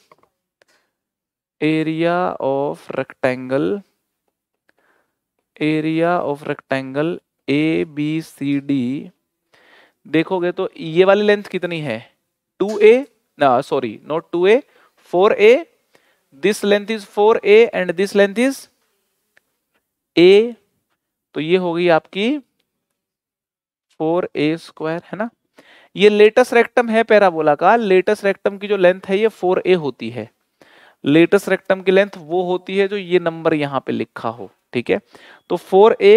area of rectangle area of rectangle A B C D देखोगे तो ये वाली लेंथ कितनी है two a no sorry not 2a 4a this length is 4a and this length is a तो ये होगी आपकी 4a स्क्वायर है ना ये लेटेस्ट रेक्टम है पैराबोला का लेटेस्ट रेक्टम की जो लेंथ है ये 4a होती है लेटेस्ट रेक्टम की लेंथ वो होती है जो ये नंबर यहां पे लिखा हो ठीक है तो 4a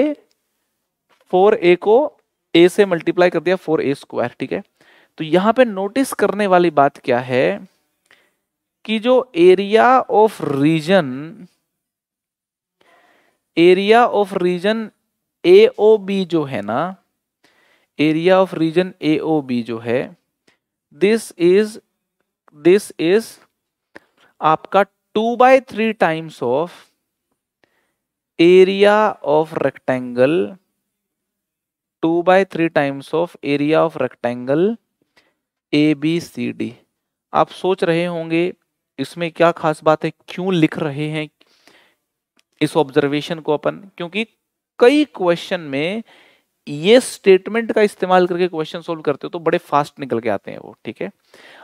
4a को a से मल्टीप्लाई कर दिया 4a स्क्वायर ठीक है तो यहां पे नोटिस करने वाली बात क्या है कि जो area of region area of region A O B जो है ना area of region A O B जो है दिस इज दिस इज आपका two by three times of area of rectangle two by three times of area of rectangle A B C D आप सोच रहे होंगे इसमें क्या खास बात है क्यों लिख रहे हैं इस ऑब्जर्वेशन को अपन क्योंकि कई क्वेश्चन में ये स्टेटमेंट का इस्तेमाल करके क्वेश्चन सोल्व करते हो तो बड़े फास्ट निकल के आते हैं वो ठीक है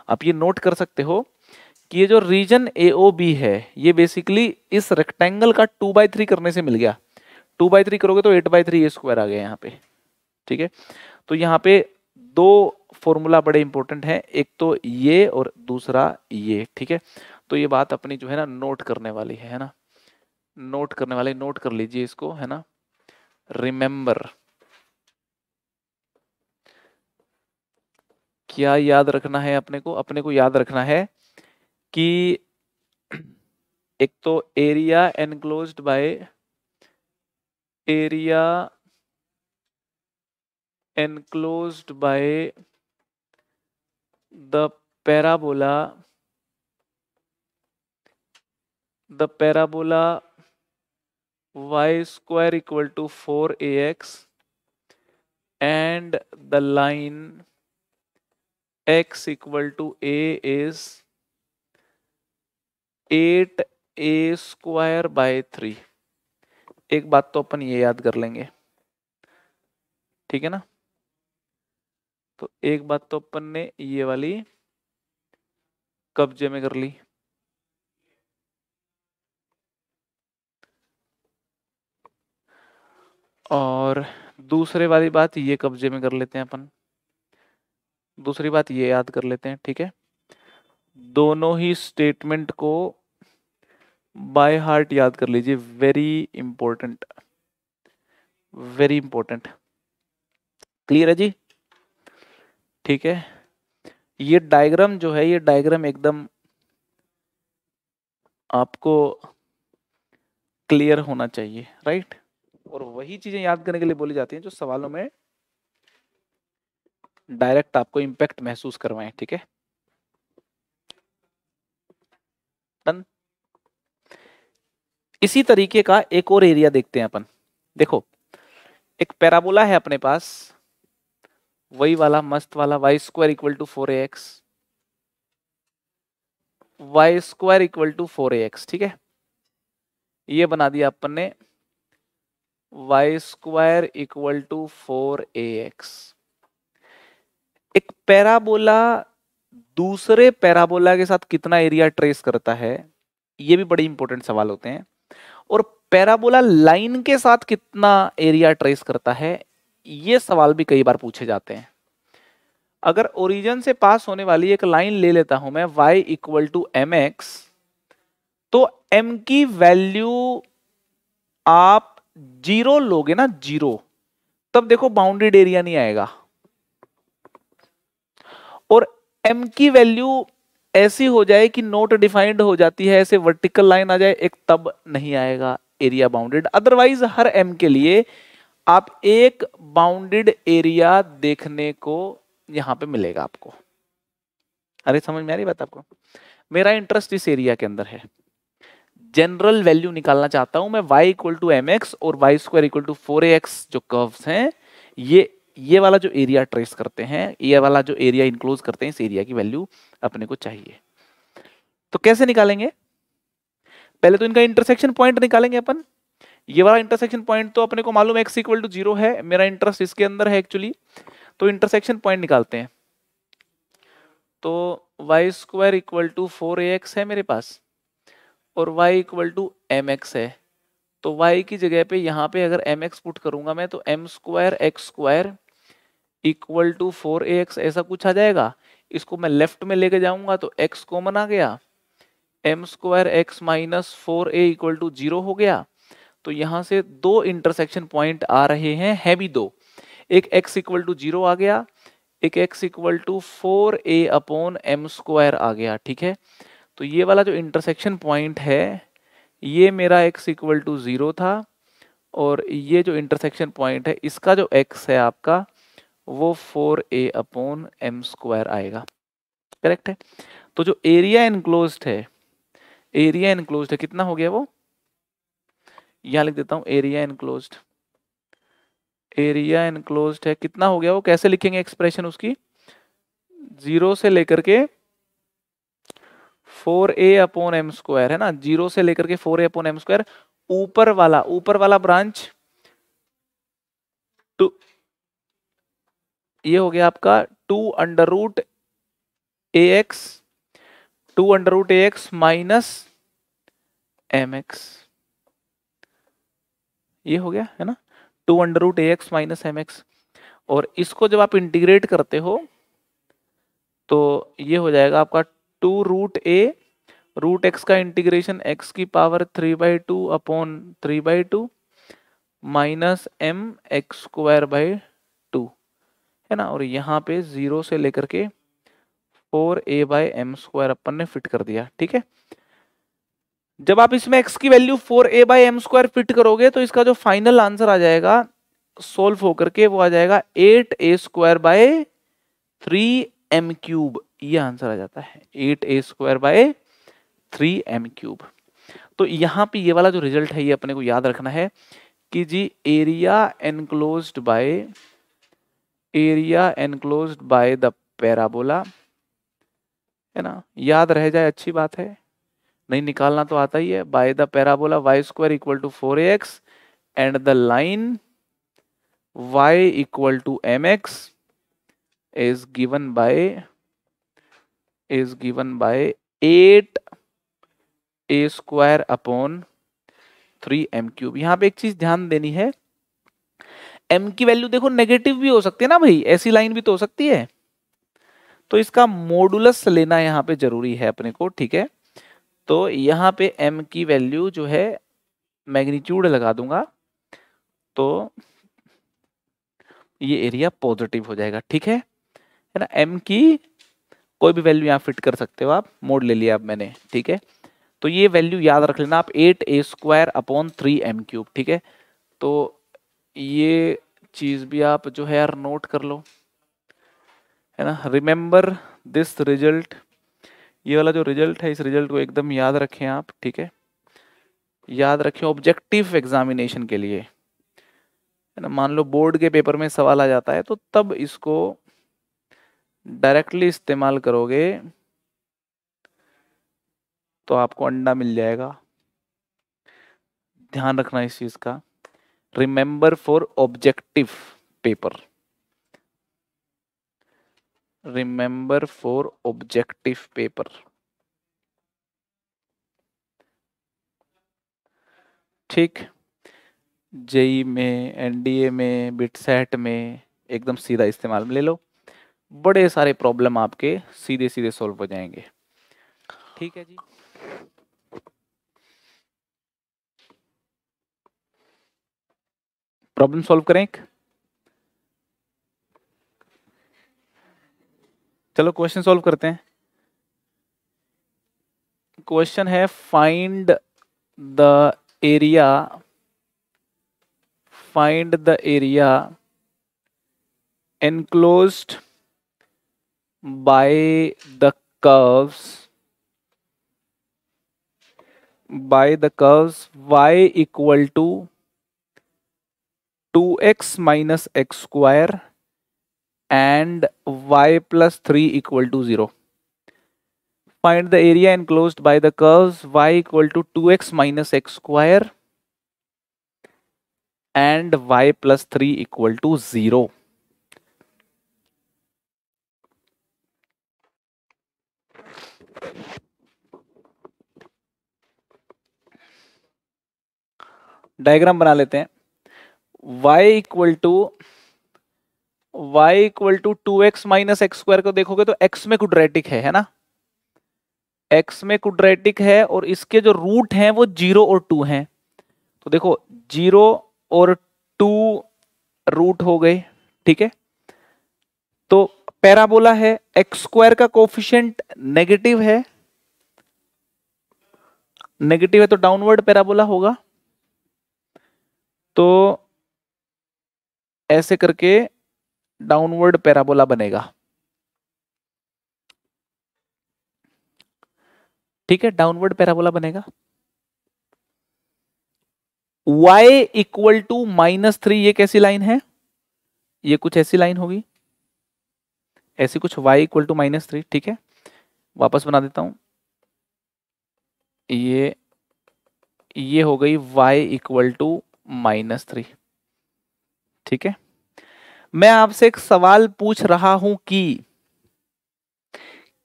आप ये नोट कर सकते हो कि ये जो रीजन ए ओ बी है ये बेसिकली इस रेक्टेंगल का टू बाई थ्री करने से मिल गया टू बाई थ्री करोगे तो eight by three A square आ गया यहाँ पे ठीक है तो यहाँ पे दो फॉर्मूला बड़े इंपॉर्टेंट हैं एक तो ये और दूसरा ये ठीक है तो ये बात अपनी जो है ना नोट करने वाली है, है ना नोट करने वाली नोट कर लीजिए इसको है ना रिमेंबर क्या याद रखना है अपने को अपने को याद रखना है कि एक तो area enclose by area enclosed by the parabola the parabola y square equal to 4ax and the line x equal to a is 8a square by 3 एक बात तो अपन ये याद कर लेंगे ठीक है ना तो एक बात तो अपन ने ये वाली कब्जे में कर ली और दूसरे वाली बात ये कब्जे में कर लेते हैं अपन दूसरी बात ये याद कर लेते हैं ठीक है दोनों ही स्टेटमेंट को बाय हार्ट याद कर लीजिए very important very important clear है जी ठीक है ये डायग्राम जो है ये डायग्राम एकदम आपको क्लियर होना चाहिए राइट और वही चीजें याद करने के लिए बोली जाती हैं जो सवालों में डायरेक्ट आपको इम्पैक्ट महसूस करवाए ठीक है डन इसी तरीके का एक और एरिया देखते हैं अपन देखो एक पैराबोला है अपने पास वही वाला मस्त वाला y square equal to four A x y square equal to four A x ठीक है ये बना दिया अपन ने y square equal to four A x एक पैराबोला दूसरे पैराबोला के साथ कितना एरिया ट्रेस करता है ये भी बड़े इंपॉर्टेंट सवाल होते हैं और पैराबोला लाइन के साथ कितना एरिया ट्रेस करता है ये सवाल भी कई बार पूछे जाते हैं अगर ओरिजन से पास होने वाली एक लाइन ले लेता हूं मैं y equal to m x तो m की वैल्यू आप जीरो लोगे ना जीरो तब देखो बाउंडेड एरिया नहीं आएगा और m की वैल्यू ऐसी हो जाए कि नोट डिफाइंड हो जाती है ऐसे वर्टिकल लाइन आ जाए एक तब नहीं आएगा एरिया बाउंडेड अदरवाइज हर m के लिए आप एक बाउंडेड एरिया देखने को यहां पे मिलेगा आपको अरे समझ में आ रही बात आपको मेरा इंटरेस्ट इस एरिया के अंदर है जनरल वैल्यू निकालना चाहता हूं मैं y equal to m x और Y square equal to four x जो कर्व्स हैं ये ये वाला जो एरिया ट्रेस करते हैं ये वाला जो एरिया इंक्लोज करते हैं इस एरिया की वैल्यू अपने को चाहिए तो कैसे निकालेंगे पहले तो इनका इंटरसेक्शन पॉइंट निकालेंगे अपन ये वाला इंटरसेक्शन पॉइंट तो अपने को मालूम है एक्स इक्वल टू जीरो है मेरा इंटरेस्ट इसके अंदर है एक्चुअली तो इंटरसेक्शन पॉइंट निकालते हैं तो y square equal to four A x है मेरे पास और y equal to m x है तो वाई की जगह पे यहाँ पे अगर एम एक्स पुट करूंगा मैं तो m square x square equal to four A x ऐसा कुछ आ जाएगा इसको मैं लेफ्ट में लेके जाऊंगा तो एक्स कॉमन आ गया m square x minus four a equal to zero हो गया तो यहां से दो इंटरसेक्शन पॉइंट आ रहे हैं है भी दो एक x इक्वल टू जीरो आ गया एक x equal to four a upon m square आ गया ठीक है तो ये वाला जो इंटरसेक्शन पॉइंट है ये मेरा x इक्वल टू ज़ीरो था और ये जो इंटरसेक्शन पॉइंट है इसका जो x है आपका वो four a upon m square आएगा करेक्ट है तो जो एरिया इनक्लोज है एरिया इनक्लोज है कितना हो गया वो यहाँ लिख देता हूँ एरिया इनक्लोज एरिया इनक्लोज है कितना हो गया वो कैसे लिखेंगे एक्सप्रेशन उसकी जीरो से लेकर के four a upon m square है ना जीरो से लेकर के four a upon m square ऊपर वाला ऊपर वाला ब्रांच टू ये हो गया आपका two under root a x two under root a x minus m x ये हो गया है ना two under root a x minus m x और इसको जब आप इंटीग्रेट करते हो तो ये हो जाएगा आपका two root a root x का इंटीग्रेशन एक्स की power three by two upon three by two minus m x square by two है ना और यहाँ पे जीरो से लेकर के four a by m square अपन ने फिट कर दिया ठीक है जब आप इसमें एक्स की value four a by m square fit करोगे तो इसका जो फाइनल आंसर आ जाएगा सोल्व होकर के वो आ जाएगा eight a square by three m cube ये आंसर आ जाता है eight a square by three m cube तो यहाँ पे ये वाला जो रिजल्ट है ये अपने को याद रखना है कि जी area enclose by area enclose by the parabola है ना याद रह जाए अच्छी बात है नहीं निकालना तो आता ही है by the parabola y square equal to four A x and the line y equal to m x is given by is given by eight a square upon three m cube यहां पे एक चीज ध्यान देनी है m की value देखो negative भी हो सकती है ना भाई ऐसी लाइन भी तो हो सकती है तो इसका मोडुलस लेना यहां पे जरूरी है अपने को ठीक है तो यहाँ पे एम की वैल्यू जो है मैग्नीट्यूड लगा दूंगा तो ये एरिया पॉजिटिव हो जाएगा ठीक है है ना एम की कोई भी वैल्यू यहाँ फिट कर सकते हो आप मोड ले लिया आप मैंने ठीक है तो ये वैल्यू याद रख लेना आप eight a square upon three m cube ठीक है तो ये चीज़ भी आप जो है यार नोट कर लो है ना रिमेंबर दिस रिजल्ट ये वाला जो रिजल्ट है इस रिजल्ट को एकदम याद रखें आप ठीक है याद रखें ऑब्जेक्टिव एग्जामिनेशन के लिए है ना मान लो बोर्ड के पेपर में सवाल आ जाता है तो तब इसको डायरेक्टली इस्तेमाल करोगे तो आपको अंडा मिल जाएगा ध्यान रखना इस चीज़ का remember for objective paper remember for objective paper ठीक जेई में एनडीए में बिटसेट में एकदम सीधा इस्तेमाल में ले लो बड़े सारे प्रॉब्लम आपके सीधे सीधे सॉल्व हो जाएंगे ठीक है जी प्रॉब्लम सॉल्व करें एक चलो क्वेश्चन सॉल्व करते हैं क्वेश्चन है find the area find the area enclose by the curves by the curves y equal to two x minus x square and y plus 3 equal to 0. Find the area enclosed by the curves y equal to 2x minus x square and y plus 3 equal to 0. Diagram बना लेते हैं y equal to y equal to two x minus x square को देखोगे तो x में quadratic है है ना x में कुड्रेटिक है और इसके जो रूट हैं वो जीरो और टू हैं तो देखो जीरो और टू रूट हो गए ठीक है तो पैराबोला है एक्स स्क्वायर का कोफिशियंट नेगेटिव है नेगेटिव है तो डाउनवर्ड पैराबोला होगा तो ऐसे करके डाउनवर्ड पैराबोला बनेगा ठीक है डाउनवर्ड पैराबोला बनेगा y equal to minus three ये कैसी लाइन है ये कुछ ऐसी लाइन होगी ऐसी कुछ y equal to minus three ठीक है वापस बना देता हूं ये ये हो गई y equal to minus three ठीक है मैं आपसे एक सवाल पूछ रहा हूं कि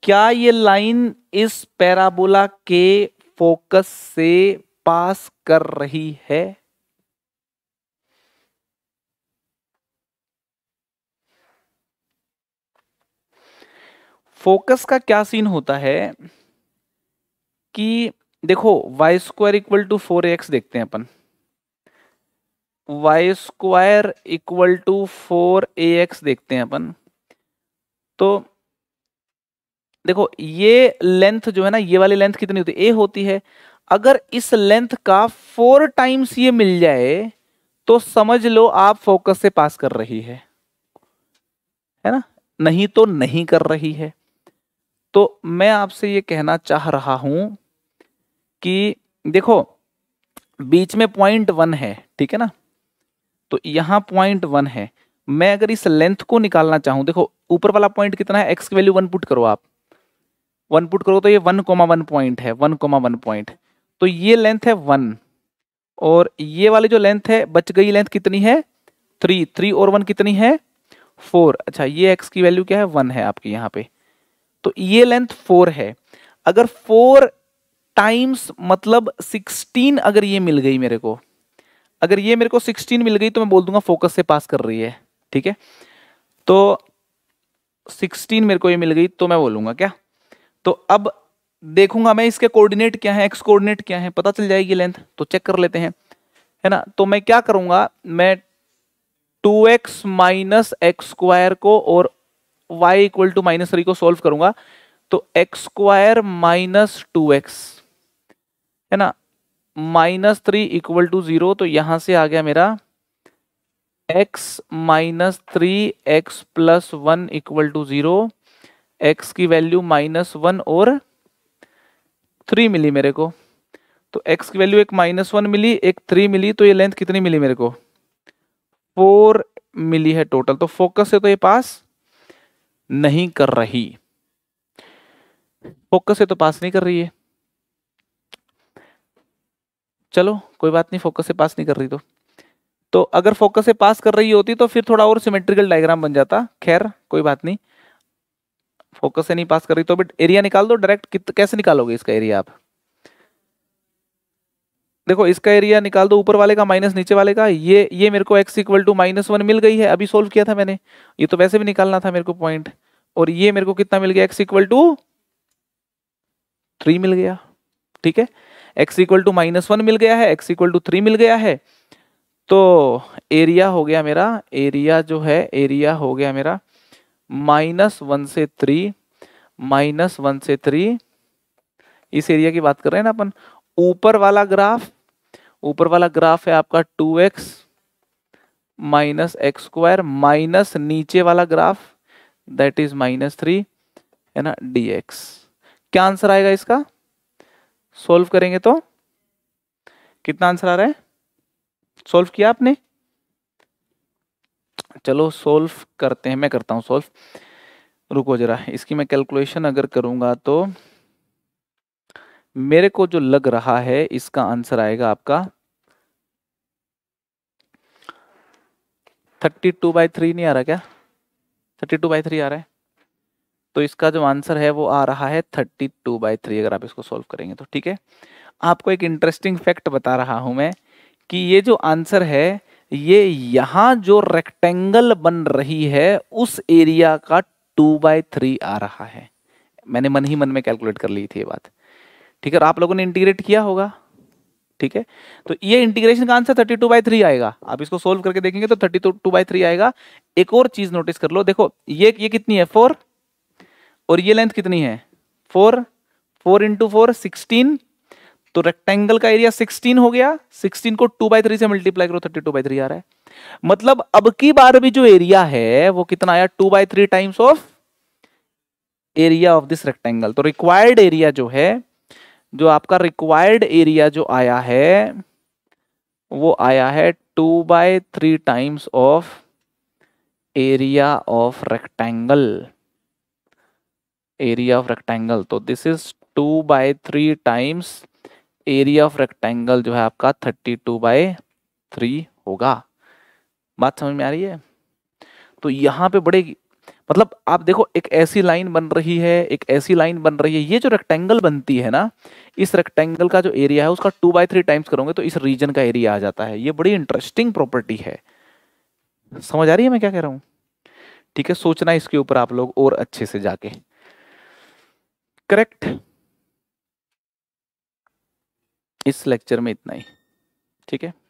क्या ये लाइन इस पैराबोला के फोकस से पास कर रही है फोकस का क्या सीन होता है कि देखो y square equal to four x देखते हैं अपन y square equal to four A x देखते हैं अपन तो देखो ये लेंथ जो है ना ये वाली लेंथ कितनी होती है ए होती है अगर इस लेंथ का फोर टाइम्स ये मिल जाए तो समझ लो आप फोकस से पास कर रही है है ना नहीं तो नहीं कर रही है तो मैं आपसे ये कहना चाह रहा हूं कि देखो बीच में पॉइंट वन है ठीक है ना तो यहाँ पॉइंट वन है मैं अगर इस लेंथ को निकालना चाहूँ देखो ऊपर वाला पॉइंट कितना है एक्स की वैल्यू वन पुट करो आप वन पुट करो तो ये वन कोमा वन पॉइंट है वन कोमा वन पॉइंट तो ये लेंथ है वन और ये वाली जो लेंथ है बच गई लेंथ कितनी है थ्री थ्री और वन कितनी है फोर अच्छा ये एक्स की वैल्यू क्या है वन है आपके यहाँ पे तो ये लेंथ फोर है अगर फोर टाइम्स मतलब सिक्सटीन अगर ये मिल गई मेरे को अगर ये मेरे को सिक्सटीन मिल गई तो मैं बोल दूंगा फोकस से पास कर रही है ठीक है तो सिक्सटीन मेरे को ये मिल गई तो मैं बोलूंगा क्या तो अब देखूंगा मैं इसके कोऑर्डिनेट क्या है एक्स कोऑर्डिनेट क्या है पता चल जाएगी लेंथ तो चेक कर लेते हैं है ना तो मैं क्या करूंगा मैं two x minus x square को और y equal to minus three को सॉल्व करूंगा तो x square minus two x है ना minus three equal to zero तो यहां से आ गया मेरा x minus three x plus one equal to zero x की वैल्यू माइनस वन और थ्री मिली मेरे को तो एक्स की वैल्यू एक माइनस वन मिली एक थ्री मिली तो ये लेंथ कितनी मिली मेरे को फोर मिली है टोटल तो फोकस से तो ये पास नहीं कर रही फोकस से तो पास नहीं कर रही है चलो कोई बात नहीं फोकस से पास नहीं कर रही तो तो अगर फोकस से पास कर रही होती तो फिर थोड़ा और सिमेट्रिकल डायग्राम बन जाता खैर कोई बात नहीं फोकस से नहीं पास कर रही तो बट एरिया निकाल दो डायरेक्ट कैसे निकालोगे इसका एरिया आप देखो इसका एरिया निकाल दो ऊपर वाले का माइनस नीचे वाले का ये ये मेरे को x equal to minus one मिल गई है अभी सोल्व किया था मैंने ये तो वैसे भी निकालना था मेरे को पॉइंट और ये मेरे को कितना मिल गया एक्स इक्वल टू थ्री मिल गया ठीक है x equal to minus one मिल गया है एक्स इक्वल टू थ्री मिल गया है तो एरिया हो गया मेरा एरिया जो है एरिया हो गया मेरा माइनस वन से थ्री माइनस वन से थ्री इस एरिया की बात कर रहे हैं ना अपन ऊपर वाला ग्राफ ऊपर वाला ग्राफ है आपका two x minus x square minus नीचे वाला graph that is minus three है ना डी एक्स क्या आंसर आएगा इसका सोल्व करेंगे तो कितना आंसर आ रहा है सोल्व किया आपने चलो सोल्व करते हैं मैं करता हूं सोल्व रुको जरा इसकी मैं कैलकुलेशन अगर करूंगा तो मेरे को जो लग रहा है इसका आंसर आएगा आपका थर्टी टू बाई थ्री नहीं आ रहा क्या थर्टी टू बाई थ्री आ रहा है तो इसका जो आंसर है वो आ रहा है थर्टी टू बाई थ्री अगर आप इसको सॉल्व करेंगे तो ठीक है आपको एक इंटरेस्टिंग फैक्ट बता रहा हूं मैं कि ये जो आंसर है ये यहाँ जो रेक्टेंगल बन रही है उस एरिया का टू बाई थ्री आ रहा है मैंने मन ही मन में कैलकुलेट कर ली थी ये बात ठीक है आप लोगों ने इंटीग्रेट किया होगा ठीक है तो ये इंटीग्रेशन का answer thirty two by three आएगा आप इसको सोल्व करके देखेंगे तो थर्टी टू बाई थ्री आएगा एक और चीज नोटिस कर लो देखो ये ये कितनी है फोर और ये लेंथ कितनी है four four into four sixteen तो रेक्टेंगल का एरिया 16 हो गया 16 को 2 बाई थ्री से मल्टीप्लाई करो 32 बाई थ्री आ रहा है मतलब अब की बार भी जो एरिया है वो कितना आया 2 by three times of area of this rectangle तो रिक्वायर्ड एरिया जो है जो आपका रिक्वायर्ड एरिया जो आया है वो आया है two by three times of area of rectangle area of rectangle तो this is two by three times area of rectangle जो है आपका थर्टी टू बाई थ्री होगा बात समझ में आ रही है तो यहाँ पे बड़े मतलब आप देखो एक ऐसी लाइन बन रही है एक ऐसी लाइन बन रही है ये जो रेक्टेंगल बनती है ना इस रेक्टेंगल का जो एरिया है उसका टू बाई थ्री टाइम्स करोगे तो इस रीजन का एरिया आ जाता है ये बड़ी इंटरेस्टिंग प्रॉपर्टी है समझ आ रही है मैं क्या कह रहा हूँ ठीक है सोचना इसके ऊपर आप लोग और अच्छे से जाके करेक्ट इस लेक्चर में इतना ही ठीक है